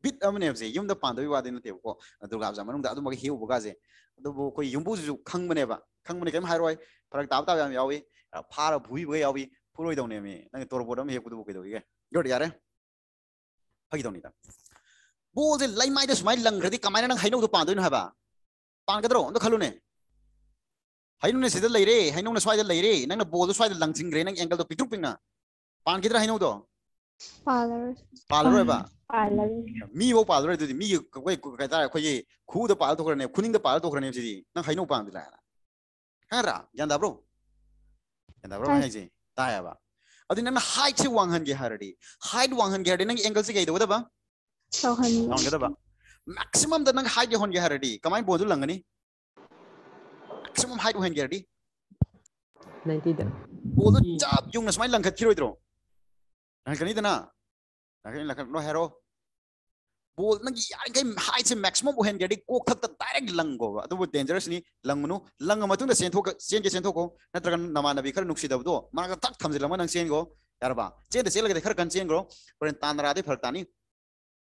ꯕꯤꯠ ꯑꯃꯅꯦꯕꯁꯦ ꯌꯨꯝꯗ ꯄꯥꯟꯗꯕꯒꯤ ꯋꯥꯗꯤ ꯅꯠꯇꯦꯕꯀꯣ ꯗꯨꯔꯒꯥ ꯄꯨꯖꯥ ꯃꯅꯨꯡꯗ ꯑꯗꯨꯝꯕꯒ ꯍꯦꯛꯎꯕꯒꯥꯁꯦ ꯑꯗꯨꯕꯨ ꯑꯩꯈꯣꯏ ꯌꯨꯝꯕꯨꯁꯤꯁꯨ ꯈꯪꯕꯅꯦꯕ 탕문에게임하이로이파락답답해하면야위파라부이부이야위프로이동네미난돌아보라면해구도보게되게요리야래하기돈이다보제라이마이데스마일랑그래디까마이나랑하이노도빠도는하바빠가드로너칼로네하이노네세들레이레하이노네스와이들레이레난보도스와이들랑징그레난앵글도비뚝빙나빠기드라하이노도 पार्लर पार्लर बा पार्लर मी वो पार्लर तो मी कोई कहता है कोई खुद पाल तो करने खुनिंग तो पाल तो करने जी ना खाई नो पाल दिलाया hara yan da bro yan da bro hai ji ta ya ba adi nan height se wang han ge haradi height wang han ge haradi nang angle se ge da ba sau han nang da ba maximum da nang height ge hon ge haradi kamai bodu langani maximum height hon ge haradi 90 da bodu chap yung na smai langkhat kiroi dro nang kani da na nang kani langkhat no hero बोल कि यार कहीं high से maximum वो hand गेडी तो को खत direct lung होगा तो वो डेंजरस नहीं लंग नो लंग मत तो सेंथो सेंग के सेंथो को नत्र नमा नबी खर नुक्सी दब दो मना तक थम जे लमन सेंग गो यार बा चे दे से लगे खर कन सेंग गो पर तानरा दे फरता नहीं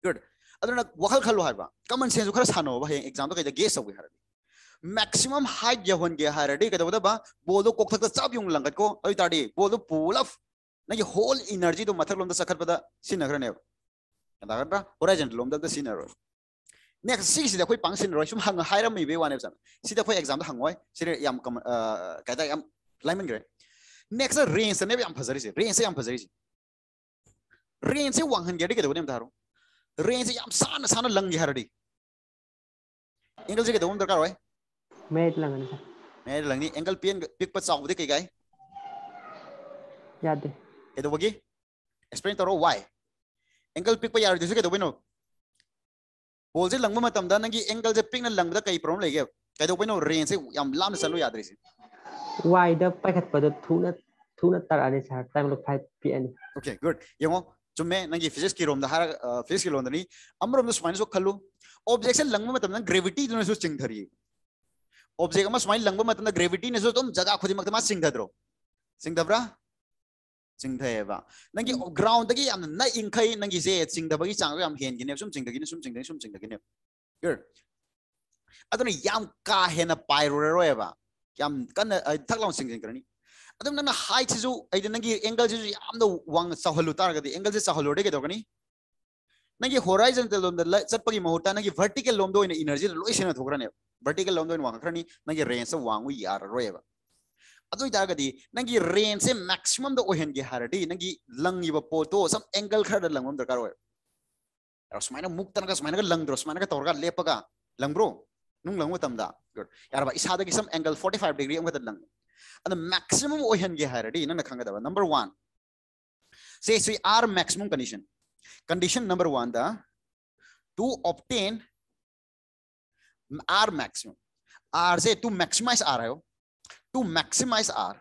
गुड अदर न वखल खलो है बा कमन सेंग खर सानो हे एग्जाम तो कहे गेस हो हर मैक्सिमम हाइट जे होन गे हर रेडी कदा बा बोलो तो को खत चाब यु लंग को ओई ताडी बोलो पुल ऑफ ना ये होल एनर्जी तो मतलब लंदा सखर पदा सिनगर ने da horizontal lom da da sin error next si si da khoi pang sin roi sum hang hairam mi be one exam si da khoi exam da hangoi si re yam kam ka da yam lineman gre next range ne yam phajari si range yam phajari si range wang han ge de ke do nem daro range yam san san lang ge haradi angle ge do um darkar oi made lang ni made lang ni angle pen pick pa chaw de ke gai yade edo bagi explain taro why angle pick यार दिसु के दो बिनो से लंगबा मतम दा angle से pick न कई प्रॉब्लम लेगे कई दो रेंज से चलो याद रही फिजिक्स की रोम फिजिक्स की रोम दा नी से लंगबा मतम ना ग्रेविटी दुने सो ग्रेविटी ने जगह खुद मक्त मा सिंग 징대바 난기 그라운드기 암나 인카이 난기 제 징다바기 장고 암 헨기네 좀 징다기네 좀 징다기네 좀 징다기네 그 아드는 얌까 헤나 파이로레로에바 얌 깐나 탁랑 징징 그러니 아드는 나나 하이치주 아이드 난기 앵글 지주 얌도 왕 사홀루 따라가디 앵글 지 사홀로데게 도가니 난기 호라이즌텔 롬데 쳇빠기 모호타 난기 버티컬 롬도 이나 에너지 로이시나 도그라네 버티컬 롬도 이나 왕 그러니 난기 레인스 왕우 야로에바 अदु तारगदी नंगी रेंज से मैक्सिमम द ओहन गे हारदी लंग एंगल खर लंगम दरकार होय रसमाइना मुक्तन का लंग रसमाइना का तोरगा लेपगा नुंग लंग मतम दा यार बा इसा दगी सम एंगल 45 डिग्री अंगत लंग अन मैक्सिमम ना गे हारदी नंग खंग दवा नंबर 1 say आर मैक्सीम maximum condition condition number 1 the to obtain r maximum r say to maximize to maximize R.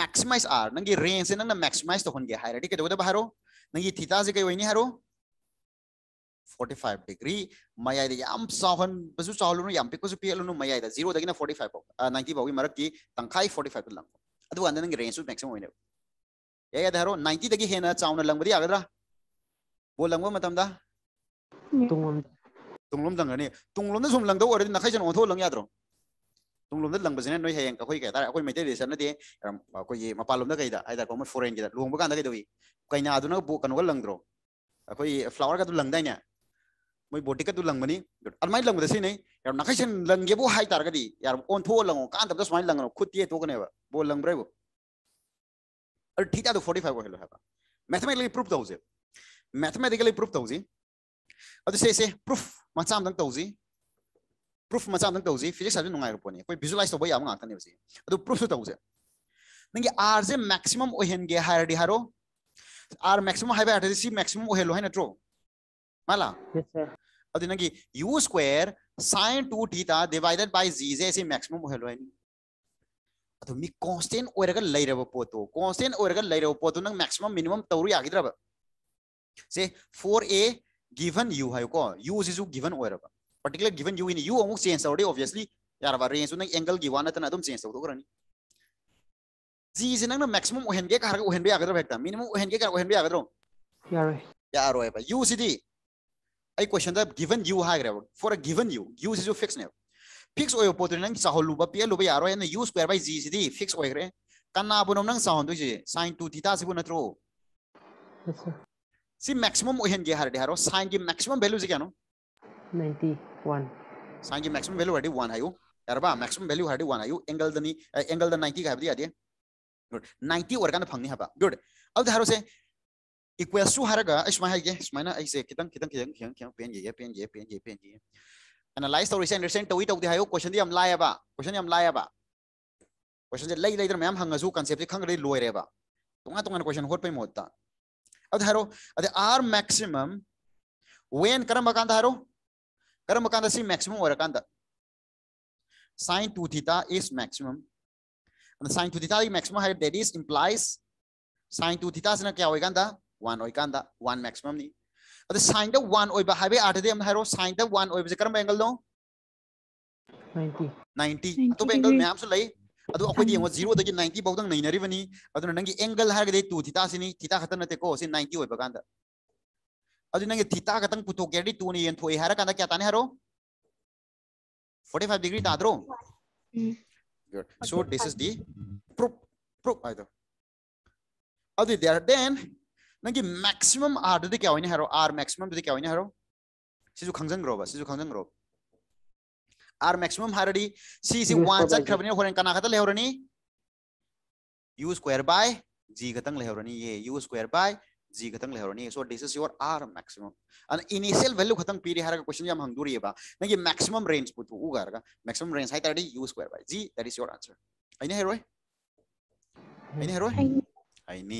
maximize R. Nangi range nang na maximize to honge Ready kedo ba baharo. Nangi theta se kayo ini haro? 45 degree mayai da yam sahan basu chalu no yam piko su pelu no mayai da 0 dagina 45 pau. 90 pau marak ki tangkai 45 lang. Adu anda nangi range maximum ine. Ya ya da haro 90 dagi hena chauna lang badi agadra. Bol lang matam da. Tungom. Tunglom dangani. Tunglom na sum lang da ore na khaisan otho lang yadro. ꯇꯨꯡꯂꯣꯝꯗ ꯂꯪꯕꯁꯤꯅ ꯅꯣꯏ ꯍꯌꯦꯡ ꯑꯩꯈꯣꯏ ꯀꯩ ꯍꯥꯏꯇꯥꯔꯦ ꯑꯩꯈꯣꯏ Meitei relation ꯅꯠꯇꯦ ꯑꯩꯈꯣꯏꯒꯤ ꯃꯄꯥꯟꯂꯣꯝꯗ ꯀꯩꯗ ꯍꯥꯏꯇꯥꯔꯦ ꯀꯣꯃꯟ ꯐꯣꯔꯦꯟꯒꯤꯗ ꯂꯨꯍꯣꯡꯕ ꯀꯥꯟꯗ ꯀꯩꯗꯧꯏ ꯀꯩꯅꯥꯗꯨꯅ ꯀꯩꯅꯣꯒ ꯂꯪꯗ꯭ꯔꯣ ꯑꯩꯈꯣꯏ ꯐ꯭ꯂꯥꯋꯔꯒꯗꯨ ꯂꯪꯗꯥꯏꯅꯦ ꯃꯣꯏ ꯕꯣꯇꯤꯛꯀꯗꯨ ꯂꯪꯕꯅꯤ ꯑꯗꯨꯃꯥꯏꯅ ꯂꯪꯕꯗ ꯁꯤꯖꯤꯟꯅꯩ ꯌꯥꯝ ꯅꯥꯈꯩꯁꯟ ꯂꯪꯒꯦꯕꯨ ꯍꯥꯏꯇꯥꯔꯒꯗꯤ ꯌꯥꯝ ꯑꯣꯟꯊꯣꯛꯑ ꯂꯪꯉꯣ ꯀꯥꯟꯗꯕꯗ ꯁꯨꯃꯥꯏꯅ ꯂꯪꯒꯅꯣ ꯈꯨꯠ ꯇꯦ ꯇꯣꯛꯀꯅꯦꯕ ꯕꯣꯜ ꯂꯪꯕ꯭ꯔꯥꯕꯨ ꯑꯗꯨ ꯊꯤꯇꯥ ꯑꯗꯨ ꯐꯣꯔꯇꯤ ꯐꯥꯏꯚ ꯑꯣꯏꯍꯜꯂꯣ ꯍꯥꯏꯕ ꯃꯦꯊꯃꯦꯇꯤꯀꯦꯜꯂꯤ ꯄ꯭ꯔꯨꯐ ꯇꯧꯁꯦ ꯃꯦꯊꯃꯦꯇꯤꯀꯦꯜꯂꯤ ꯄ꯭ꯔꯨꯐ ꯇꯧꯁꯤ ꯑꯗꯨ ꯁꯦꯁꯦ ꯄ꯭ꯔꯨꯐ ꯃꯆꯥ ꯑꯃꯇꯪ ꯇꯧꯁꯤ ꯄ꯭ꯔꯨꯐ ꯃꯆꯥ ꯑꯃꯇꯪ ꯇꯧꯁꯤ ꯐꯤꯖꯤꯛꯁ ꯍꯥꯏꯕꯁꯤ ꯅꯨꯡꯉꯥꯏꯕ ꯄꯣꯠꯅꯤ ꯑꯩꯈꯣꯏ ꯚꯤꯖꯨꯋꯂꯥꯏꯁ ꯇꯧꯕ ꯌꯥꯕ ꯉꯥꯛꯇꯅꯦꯕ ꯁꯤ ꯑꯗꯨ ꯄ꯭ꯔꯨꯐꯁꯨ ꯇꯧꯁꯦ ꯅꯪꯒꯤ ꯑꯥꯔꯁꯦ ꯃꯦꯛꯁꯤꯃꯝ ꯑꯣꯏꯍꯟꯒꯦ ꯍꯥꯏꯔꯗꯤ ꯍꯥꯏꯔꯣ आर मैक्सिमम हाई बाय सी मैक्सिमम ओहेलो है नट्रो माला यस सर अदि नगी u square sin 2 theta divided by z जे सी मैक्सिमम ओहेलो है अदो मी कांस्टेंट ओरगा लेरब पोतो कांस्टेंट ओरगा लेरब पोतो नंग मैक्सिमम मिनिमम तवरु यागिद्रब से 4a गिवन u हायो को u इज गिवन ओरब particular given u in u amuk change tawde obviously yaraba range unang angle gi wana tan adum change tawdo grani g is nang na maximum ohen ge kar ohen be agadro hekta minimum ohen ge kar ohen be agadro yaroi yaroi ba u cd ai question da given u ha gre for a given u u is jo fix ne fix oyo potre nang saholu ba pl lu ba yaroi na u square by g cd fix oi gre kana bunom nang sahon doi sin 2 theta sibu natro yes sir si maximum ohen ge har de haro sin ge maximum value ji kanu no? 91. sangi maximum value hadi 1 ayo. Erba maximum value hadi 1 ayu Angle the uh, angle the 90 have hadi idea. Good. 90 organ the phangni hapa. Good. Ab dharo se equals to haraga isma hai ge isma na aise kitang kitang kitang kyang kyang pen ye pen ye pen ye pen ye. Analyze the recent recent tawit of the hayo question di am laya ba. Question di am laya ba. Question je lai lay later ma'am hangazu concept the loi re ba tonga tonga question hot pe motta. अब धारो अरे are maximum when करम बकान धारो कर्म कांड से maximum वर्क sine two theta is maximum sine two theta is maximum height that is implies sine two theta सेना क्या होएगा वन 1 होएगा कांड 1 मैक्सिमम नी अदर साइन द 1 होएबा हाइबे 8 दे हम हैरो साइन द 1 होएबे तो से कर्म एंगल दो 90 90 तो, तो से ले अदो अखोई बहुत नहीं नरीबनी अदो नंगी एंगल हागे दे 2 थीटा सेनी अदु नंगे थीटा गतंग पुतोकेडी तूने यन थोई हारा कांदा क्या ताने हरो 45 डिग्री तादरो good so this is the proof proof आइदो अदु देयर देन नंगे मैक्सिमम आर दे क्या होइने हरो आर मैक्सिमम दे क्या होइने हरो सिजु खंगजंग रो बा सिजु खंगजंग रो आर मैक्सिमम हारडी सी सी वन सा खबने होरन काना खत ले यू स्क्वायर बाय जी गतंग ले ये यू स्क्वायर बाय जी खतंग लेहरनी so this is your R maximum अन इनिशियल वैल्यू खतंग पीरी हर का क्वेश्चन हम हंगदुरी बा नगे मैक्सिमम रेंज पुतु का मैक्सिमम रेंज हाई तरडी u square by g that is your answer आइने हेरोय आइने हेरोय आइने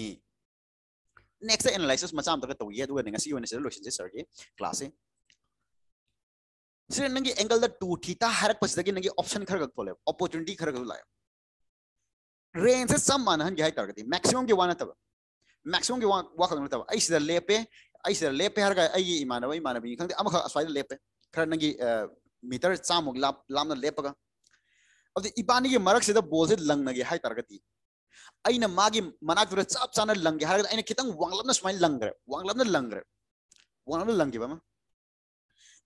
नेक्स्ट एनालिसिस मचाम तक तो ये दुगे नेगा सी यूनिट सॉल्यूशन से सर के क्लास है सिर्फ नंगी एंगल द टू थीटा हर एक पसंद की नंगी ऑप्शन खरग तोले अपॉर्चुनिटी खरग लाया रेंज से सम मान हन गय तरगदी मैक्सिमम के वन तब मैक्सिमम वाखदों अगर लेपे अगर लेपे हर इमानब इमानबी खाते अस्वाद लेपे खर नंगी मीटर चाम लाम लेपग अब इबानी के मरक से बोल से लंगे है तरगती अन मागी मनाक चाप चा लंगे है खितंग वांगलब सूमाय लंग्रे वांगलब लंग्रे वांगलब लंगे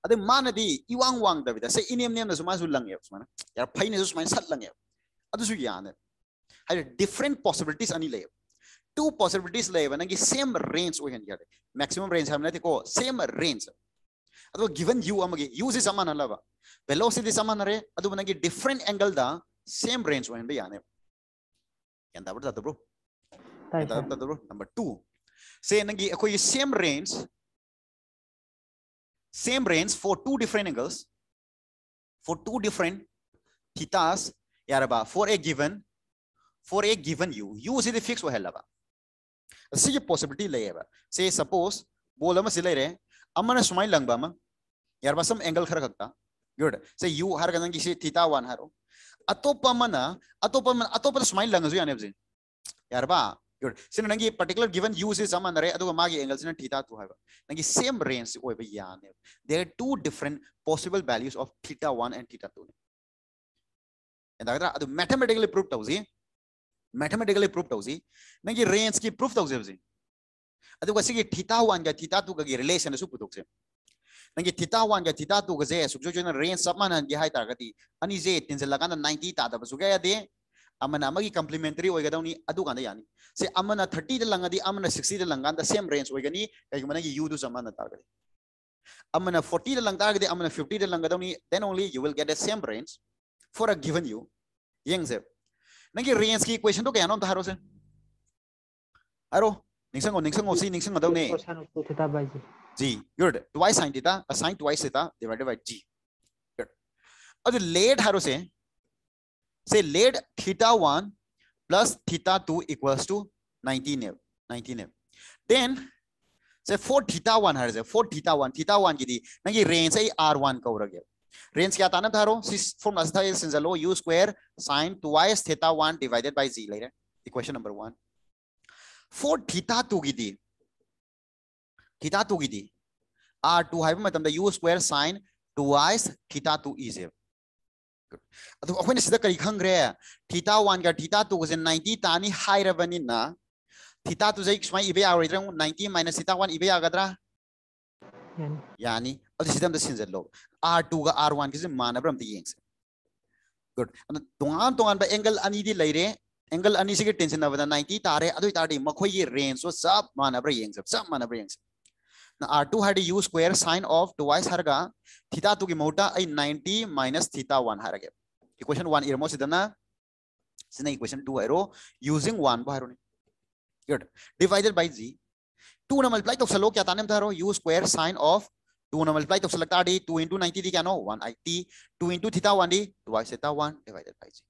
अद मानदी इवांग वांगदबिदा से इनेम नेम सूमा लंगे सूमाय यार फैने सूमाय सट लंगे अदसु याने डिफरेंट पॉसिबिलिटीज अनी लेब टू पॉसिबिलिटीज लयो भने कि सेम रेन्ज उहेन यार म्याक्सिमम रेन्ज हामीले त्यो सेम रेन्ज अथवा गिवन यु अमगे युज इज समान अलग वेलोसिटी समान रे अदु भने कि different angle the same range उहेन द याने यन दबर दत ब्रो दत ब्रो नंबर 2 से नगी अकोई same range same range for two different angles for two different thetas यार बा for a given for a given u u सी द फिक्स वो है लवा सी पॉसिबिलिटी लेब से सपोज बोल लेरे अमन सुमाय लंग अम यार सम एंगल खर खता गुड से यू हर गन की थीटा वन हरो अतोप अमना अतोप मन अतोप सुमाय लंग याने बजे यार बा गुड सिन नंगी पर्टिकुलर गिवन यू से सम अनरे अदो मागे एंगल तो नंगी सेम रेंज से ना याने there two different possible values of theta one and theta two ने एंड अगर अदो मैथमेटिकली प्रूव मैथमेटिकली प्रूफ दौजी नं रेंज की प्रूफ दौजेबी थीता वन थीता टू का रिलेशन पुदे नं थीता वन थीता टू का सूच रेंज चप मानी है अनीजे तेजल नाइंटी तादे कंप्लीमेंटरी होगदनी यानी से थर्टी लंगना सिक्सटी लंग सेम रेंज होगनी यू चप मान तागे फोर्टी लंगे फिफ्टी लंगदनी then only you will get the same range for a given u येंगे ꯅꯪꯒꯤ ꯔꯦꯟꯖꯀꯤ ꯏꯀ꯭ꯋꯦꯁꯟꯗꯣ ꯀꯌꯥꯅꯣ ꯑꯝꯇ ꯍꯥꯏꯔꯣꯁꯦ ꯍꯥꯏꯔꯣ ꯅꯤꯡꯁꯤꯡꯉꯣ ꯅꯤꯡꯁꯤꯡꯉꯣ ꯁꯤ ꯅꯤꯡꯁꯤꯡꯒꯗꯧꯅꯦ जी गुड twice sine theta sine twice theta divided by g गुड और जो लेट हारो से से let theta 1 plus theta 2 equals to 19 f 19 f then say 4 theta 1 har se 4 theta 1 theta 1 ki di nangi range ai r1 ka urage range क्या था ना धारो फॉर्मुला था सिंस लो u square sin 2y theta 1 divided by z ले रहे equation number 1 for theta 2 गिदी theta 2 गिदी r2 हाइब मतलब u square sin 2y theta 2 is e good अदो अखोने सिदा करी खंग रे थीटा 1 का theta 2 से 90 तानी हाई रबनी ना theta 2 से इसमें इबे आ रही 90 1 इबे आ गदरा यानी आर टू का आर वन मानब्रम गुड तोान तोान एंगल अनी लेरे एंगल अनी से टेंशन अब नाइंटी तारे अदारे रेंज सब मानब्र सब मानब्र आर टू है u square sine of two वाइस हर थीटा टू की मौटा नाइंटी माइनस थीटा वन है इक्वेशन वन इरमो सिदना इक्वेशन टू आरो यूजिंग वन को हरोने गुड डिवाइडेड बाय जी टू ना मल्टीप्लाई तो सलो क्या ताने में था तो रो u square sine of 2 multiplied to select RD, 2 into 90 D kano, 1 IT, 2 into theta 1 D, twice theta 1 divided by G.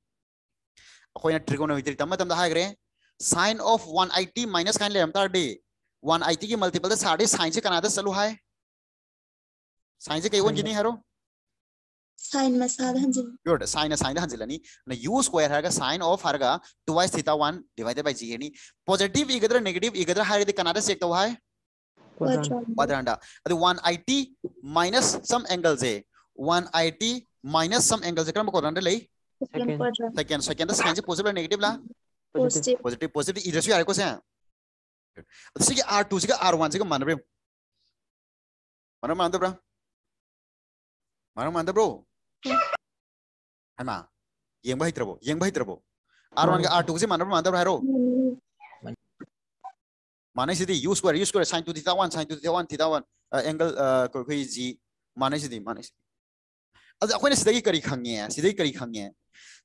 Akoina trigonometry tama tam dahay gre. Sine of 1 IT minus kain le amta RD. 1 IT ki multiple the sade sine se kanada salu hai. Sine se kayo jini haro. Sine में साल हंजिल गुड sine sine हंजिल नी ना u square हरगा sine of हरगा 2 theta 1 divided by g नी पॉजिटिव इगदर नेगेटिव इगदर हारे दे कनाडा से एक तो है quadranda. ಅದು one eighty minus some angles ಎ one eighty minus some angles ಎ ಕ್ರಮ ಕ್ವಾಡ್ರಂಟ್ ಲೈ second second second positive negative ಲಾ positive positive either you are ko sa to sige r2 sige r1 sige man bro man man bro man man bro hama yeng bhai trabo yeng bhai trabo r1 ga r2 sige man bro man bro haro मानेसिदी u square u square sin to theta 1 sin to theta 1 theta 1 uh, angle कोई जी माने से मानेसिदी मानेसिदी अद अखोने सिदगी करी खंगे सिदगी करी खंगे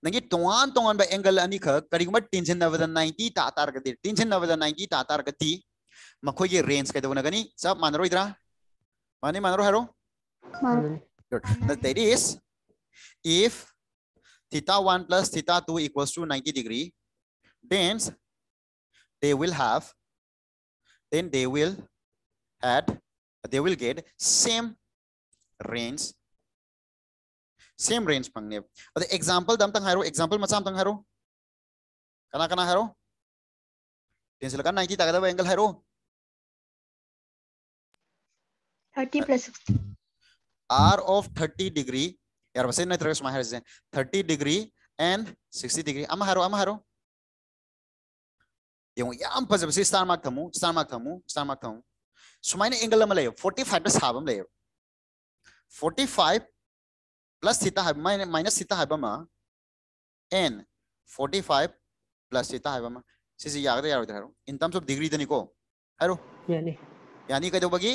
नंगे तोंगान तोंगान बा angle अनि ख करी कुमार तीन 90 ता नाइंटी तातार के नवदा तीन ता तार नाइंटी तातार के रेंज कय दवना गनी सब मानरो इदरा माने मानरो हेरो गुड that is they will have then they will add, they will get same range same range pang The example dam tang haro, example macam tang haro. Kana kana haro. Then silakan. 90 tagada angle haro. 30 plus 60. R of 30 degree. Yar basin na tragas mahar 30 degree and 60 degree. Ama haro, ama haro. yung yam pa jabsi star mark thamu star mark thamu star mark thamu sumaina angle ama layo 45 da sabam layo 45 plus theta hab minus theta hab ma n 45 plus theta hab ma sisi yagda yaro tharo in terms of degree dani ko haro yani yani ka do bagi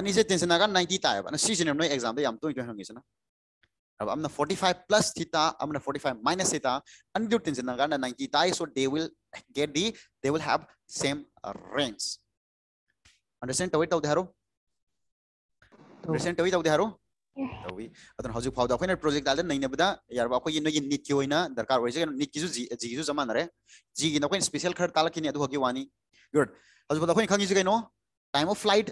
ani se tension aga 90 ta hab na si jinem no exam da yam to jo hangi sana अब हमने 45 plus theta हमने 45 minus theta under tension ना करना 90 degree so they will get the they will have same range understand तो वही तो उधर हो अंडरस्टैंड तो वही तो उधर हो तो वही अतः हाउसिंग पाव दाखिल ना प्रोजेक्ट डालने नहीं ना बता यार बाप ये ना ये हो ना दरकार हो जाएगा नीति जो जी जी जो जमान टाइम ऑफ फ्लाइट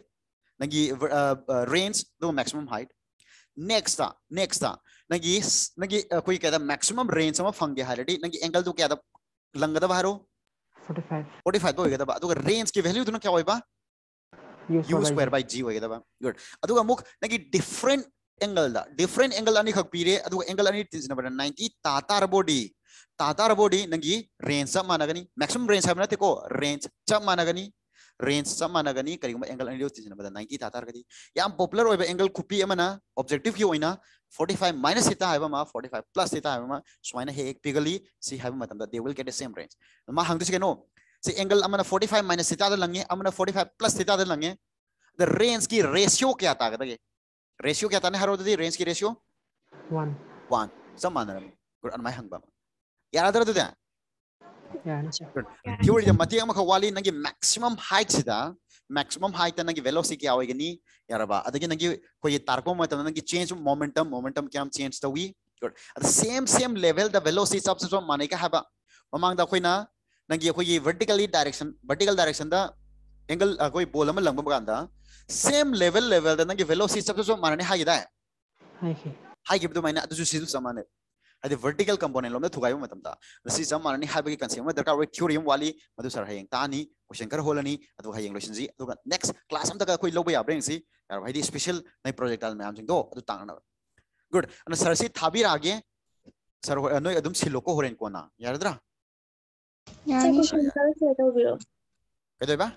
नगी रेंज तो नेक्स्ट था नेक्स्ट था नगी नगी कोई कहता मैक्सिमम रेंज ऑफ फंगीहाइलिटी नगी एंगल तो क्या था लंगदा बारो 45 45 होय गदा तो रेंज की वैल्यू तो क्या होयबा u square by g होय गदा गुड अदुगा मुख नगी डिफरेंट एंगल दा डिफरेंट एंगल अनि खक पीरे अदुगा एंगल अनि तीन नंबर 90 तातार बॉडी तातार बॉडी नगी रेंज सब मानगनी मैक्सिमम रेंज सब नते को रेंज सब मानगनी रेंज सब मानगनी करिगम एंगल अनि तीन नंबर 90 तातार गदी याम पॉपुलर होय एंगल खुपी अमना ऑब्जेक्टिव की होइना 45 minus theta have ma 45 plus theta have ma so I hey pigali see have ma they will get the same range. Ma hang this no. See angle amana 45 minus theta the lange, amana 45 plus theta the lange. The range ki ratio kya ta ga ये ratio kya ta ne हर रोज़ range ki ratio 1 1 one सब मान रहे हैं गुड अनमाय हंग बाम यार Yeah, the mati Yeah. wali nagi maximum height sida maximum height nagi velocity kya hoigani yaraba adagi nagi koi tarko matam nagi change momentum momentum kya change tawi good at the same same level the velocity subs so mane ka haba mamang da koi na nagi koi vertically direction vertical direction da angle koi ball am langba ganda same level level da nagi velocity subs so mane ha gida hai hai gibdu mane adu su sidu samane ꯍꯥꯏꯗꯤ vertical component ꯂꯣꯝꯗ ꯊꯨꯒꯥꯏꯕ ꯃꯇꯝꯗ ꯃꯁꯤ ꯆꯞ ꯃꯥꯟꯅꯅꯤ ꯍꯥꯏꯕꯒꯤ concept ꯑꯃ ꯗꯔꯀꯥꯔ ꯑꯣꯏ ꯊꯤꯑꯣꯔꯤ ꯑꯃ ꯋꯥꯠꯂꯤ ꯃꯗꯨ ꯁꯥꯔ ꯍꯌꯦꯡ ꯇꯥꯅꯤ ꯀ꯭ꯋꯦꯁꯟ ꯈꯔ ꯍꯣꯜꯂꯅꯤ ꯑꯗꯨꯒ ꯍꯌꯦꯡ ꯂꯣꯏꯁꯤꯟꯁꯤ ꯑꯗꯨꯒ ꯅꯦꯛꯁ ꯀ꯭ꯂꯥꯁ ꯑꯃꯗꯒ ꯑꯩꯈꯣꯏ ꯂꯧꯕ ꯌꯥꯕ꯭ꯔꯥ ꯌꯦꯡꯁꯤ ꯌꯥꯔꯕ ꯍꯥꯏꯗꯤ ꯁ꯭ꯄꯦꯁꯤꯌꯦꯜ ꯅꯣꯏ ꯄ꯭ꯔꯣꯖꯦꯛꯇꯥꯏꯜ ꯃꯌꯥꯝꯁꯤꯡꯗꯣ ꯑꯗꯨ ꯇꯥꯡꯅꯕ ꯒꯨꯗ ꯑꯗꯨꯅ ꯁꯥꯔꯁꯤ ꯊꯥꯕꯤꯔꯛꯑꯒꯦ ꯁꯥꯔ ꯅꯣꯏ ꯑꯗꯨꯝ ꯁꯤꯜꯂꯣꯀꯣ ꯍꯣꯔꯦꯟ ꯀꯣꯟꯅ ꯌꯥꯔꯗ꯭ꯔꯥ ꯀꯩꯗꯧꯕ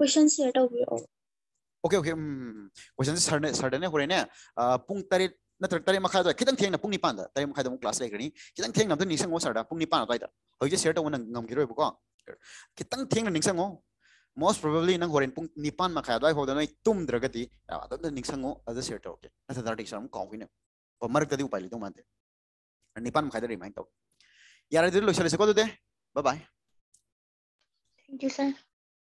ꯀ꯭ꯋꯦꯁꯟ ꯁꯤꯌꯔ ꯇꯧꯕꯤꯔꯛꯑꯣ ꯑꯣꯀꯦ ꯑꯣꯀꯦ ꯀ꯭ꯋꯦꯁꯟꯁꯦ ꯁꯥꯔꯅꯦ ꯁꯥꯔꯗꯅꯦ ꯍꯣꯔꯦꯟꯅꯦ ꯄꯨꯡ ꯇꯔꯦꯠ ꯅꯠꯇ꯭ꯔꯒ ꯇꯔꯦꯠ ꯃꯈꯥꯏꯗ ꯈꯤꯇꯪ ꯊꯦꯡꯅ ꯄꯨꯡ ꯅꯤꯄꯥꯟꯗ ꯇꯔꯦꯠ ꯃꯈꯥꯏꯗ ꯑꯃꯨꯛ ꯀ꯭ꯂꯥꯁ ꯂꯩꯈ꯭ꯔꯅꯤ ꯈꯤꯇꯪ ꯊꯦꯡꯅ ꯑꯝꯇ ꯅꯤꯡꯁꯤꯡꯉꯣ ꯁꯥꯔꯗ ꯄꯨꯡ ꯅꯤꯄꯥꯟ ꯑꯗꯨꯋꯥꯏꯗ ꯍꯧꯖꯤꯛ ꯁꯤꯌꯔ ꯇꯧꯕ ꯅꯪ ꯉꯝꯈꯤꯔꯣꯏꯕꯀꯣ ꯈꯤꯇꯪ ꯊꯦꯡꯅ ꯅꯤꯡꯁꯤꯡꯉꯣ ꯃꯣꯁ ꯄ꯭ꯔꯣꯕꯦꯕꯂꯤ ꯅꯪ ꯍꯣꯔꯦꯟ ꯄꯨꯡ ꯅꯤꯄꯥꯟ ꯃꯈꯥꯏ ꯑꯗꯨꯋꯥꯏ ꯐꯥꯎꯗ ꯅꯣꯏ ꯇꯨꯝꯗ꯭ꯔꯒꯗꯤ ꯑꯗꯨꯝꯇ ꯅꯤꯡꯁꯤꯡꯉꯣ ꯑꯗꯨꯗ ꯁꯤꯌꯔ ꯇꯧꯔꯛꯀꯦ ꯅꯠꯇ꯭ꯔ ꯇꯥꯔꯗꯤ ꯁꯥꯔ ꯑꯃꯨꯛ ꯀꯥꯎꯈꯤꯅꯦ ꯃꯔꯛꯇꯗꯤ ꯎꯄꯥꯏ ꯂꯩꯇꯧ ꯃꯥꯟꯗꯦ ꯅꯤꯄꯥꯟ ꯃꯈꯥꯏꯗ ꯔꯤꯃꯥꯏꯟ ꯇꯧ ꯌꯥꯔꯦ ꯑꯗꯨꯗꯤ ꯂꯣꯏꯁꯤꯜꯂꯁꯤꯀꯣ ꯑꯗꯨꯗꯤ ꯕꯥꯏ ꯕꯥꯏ ꯊꯦꯡꯛ ꯌꯨ ꯁꯥꯔ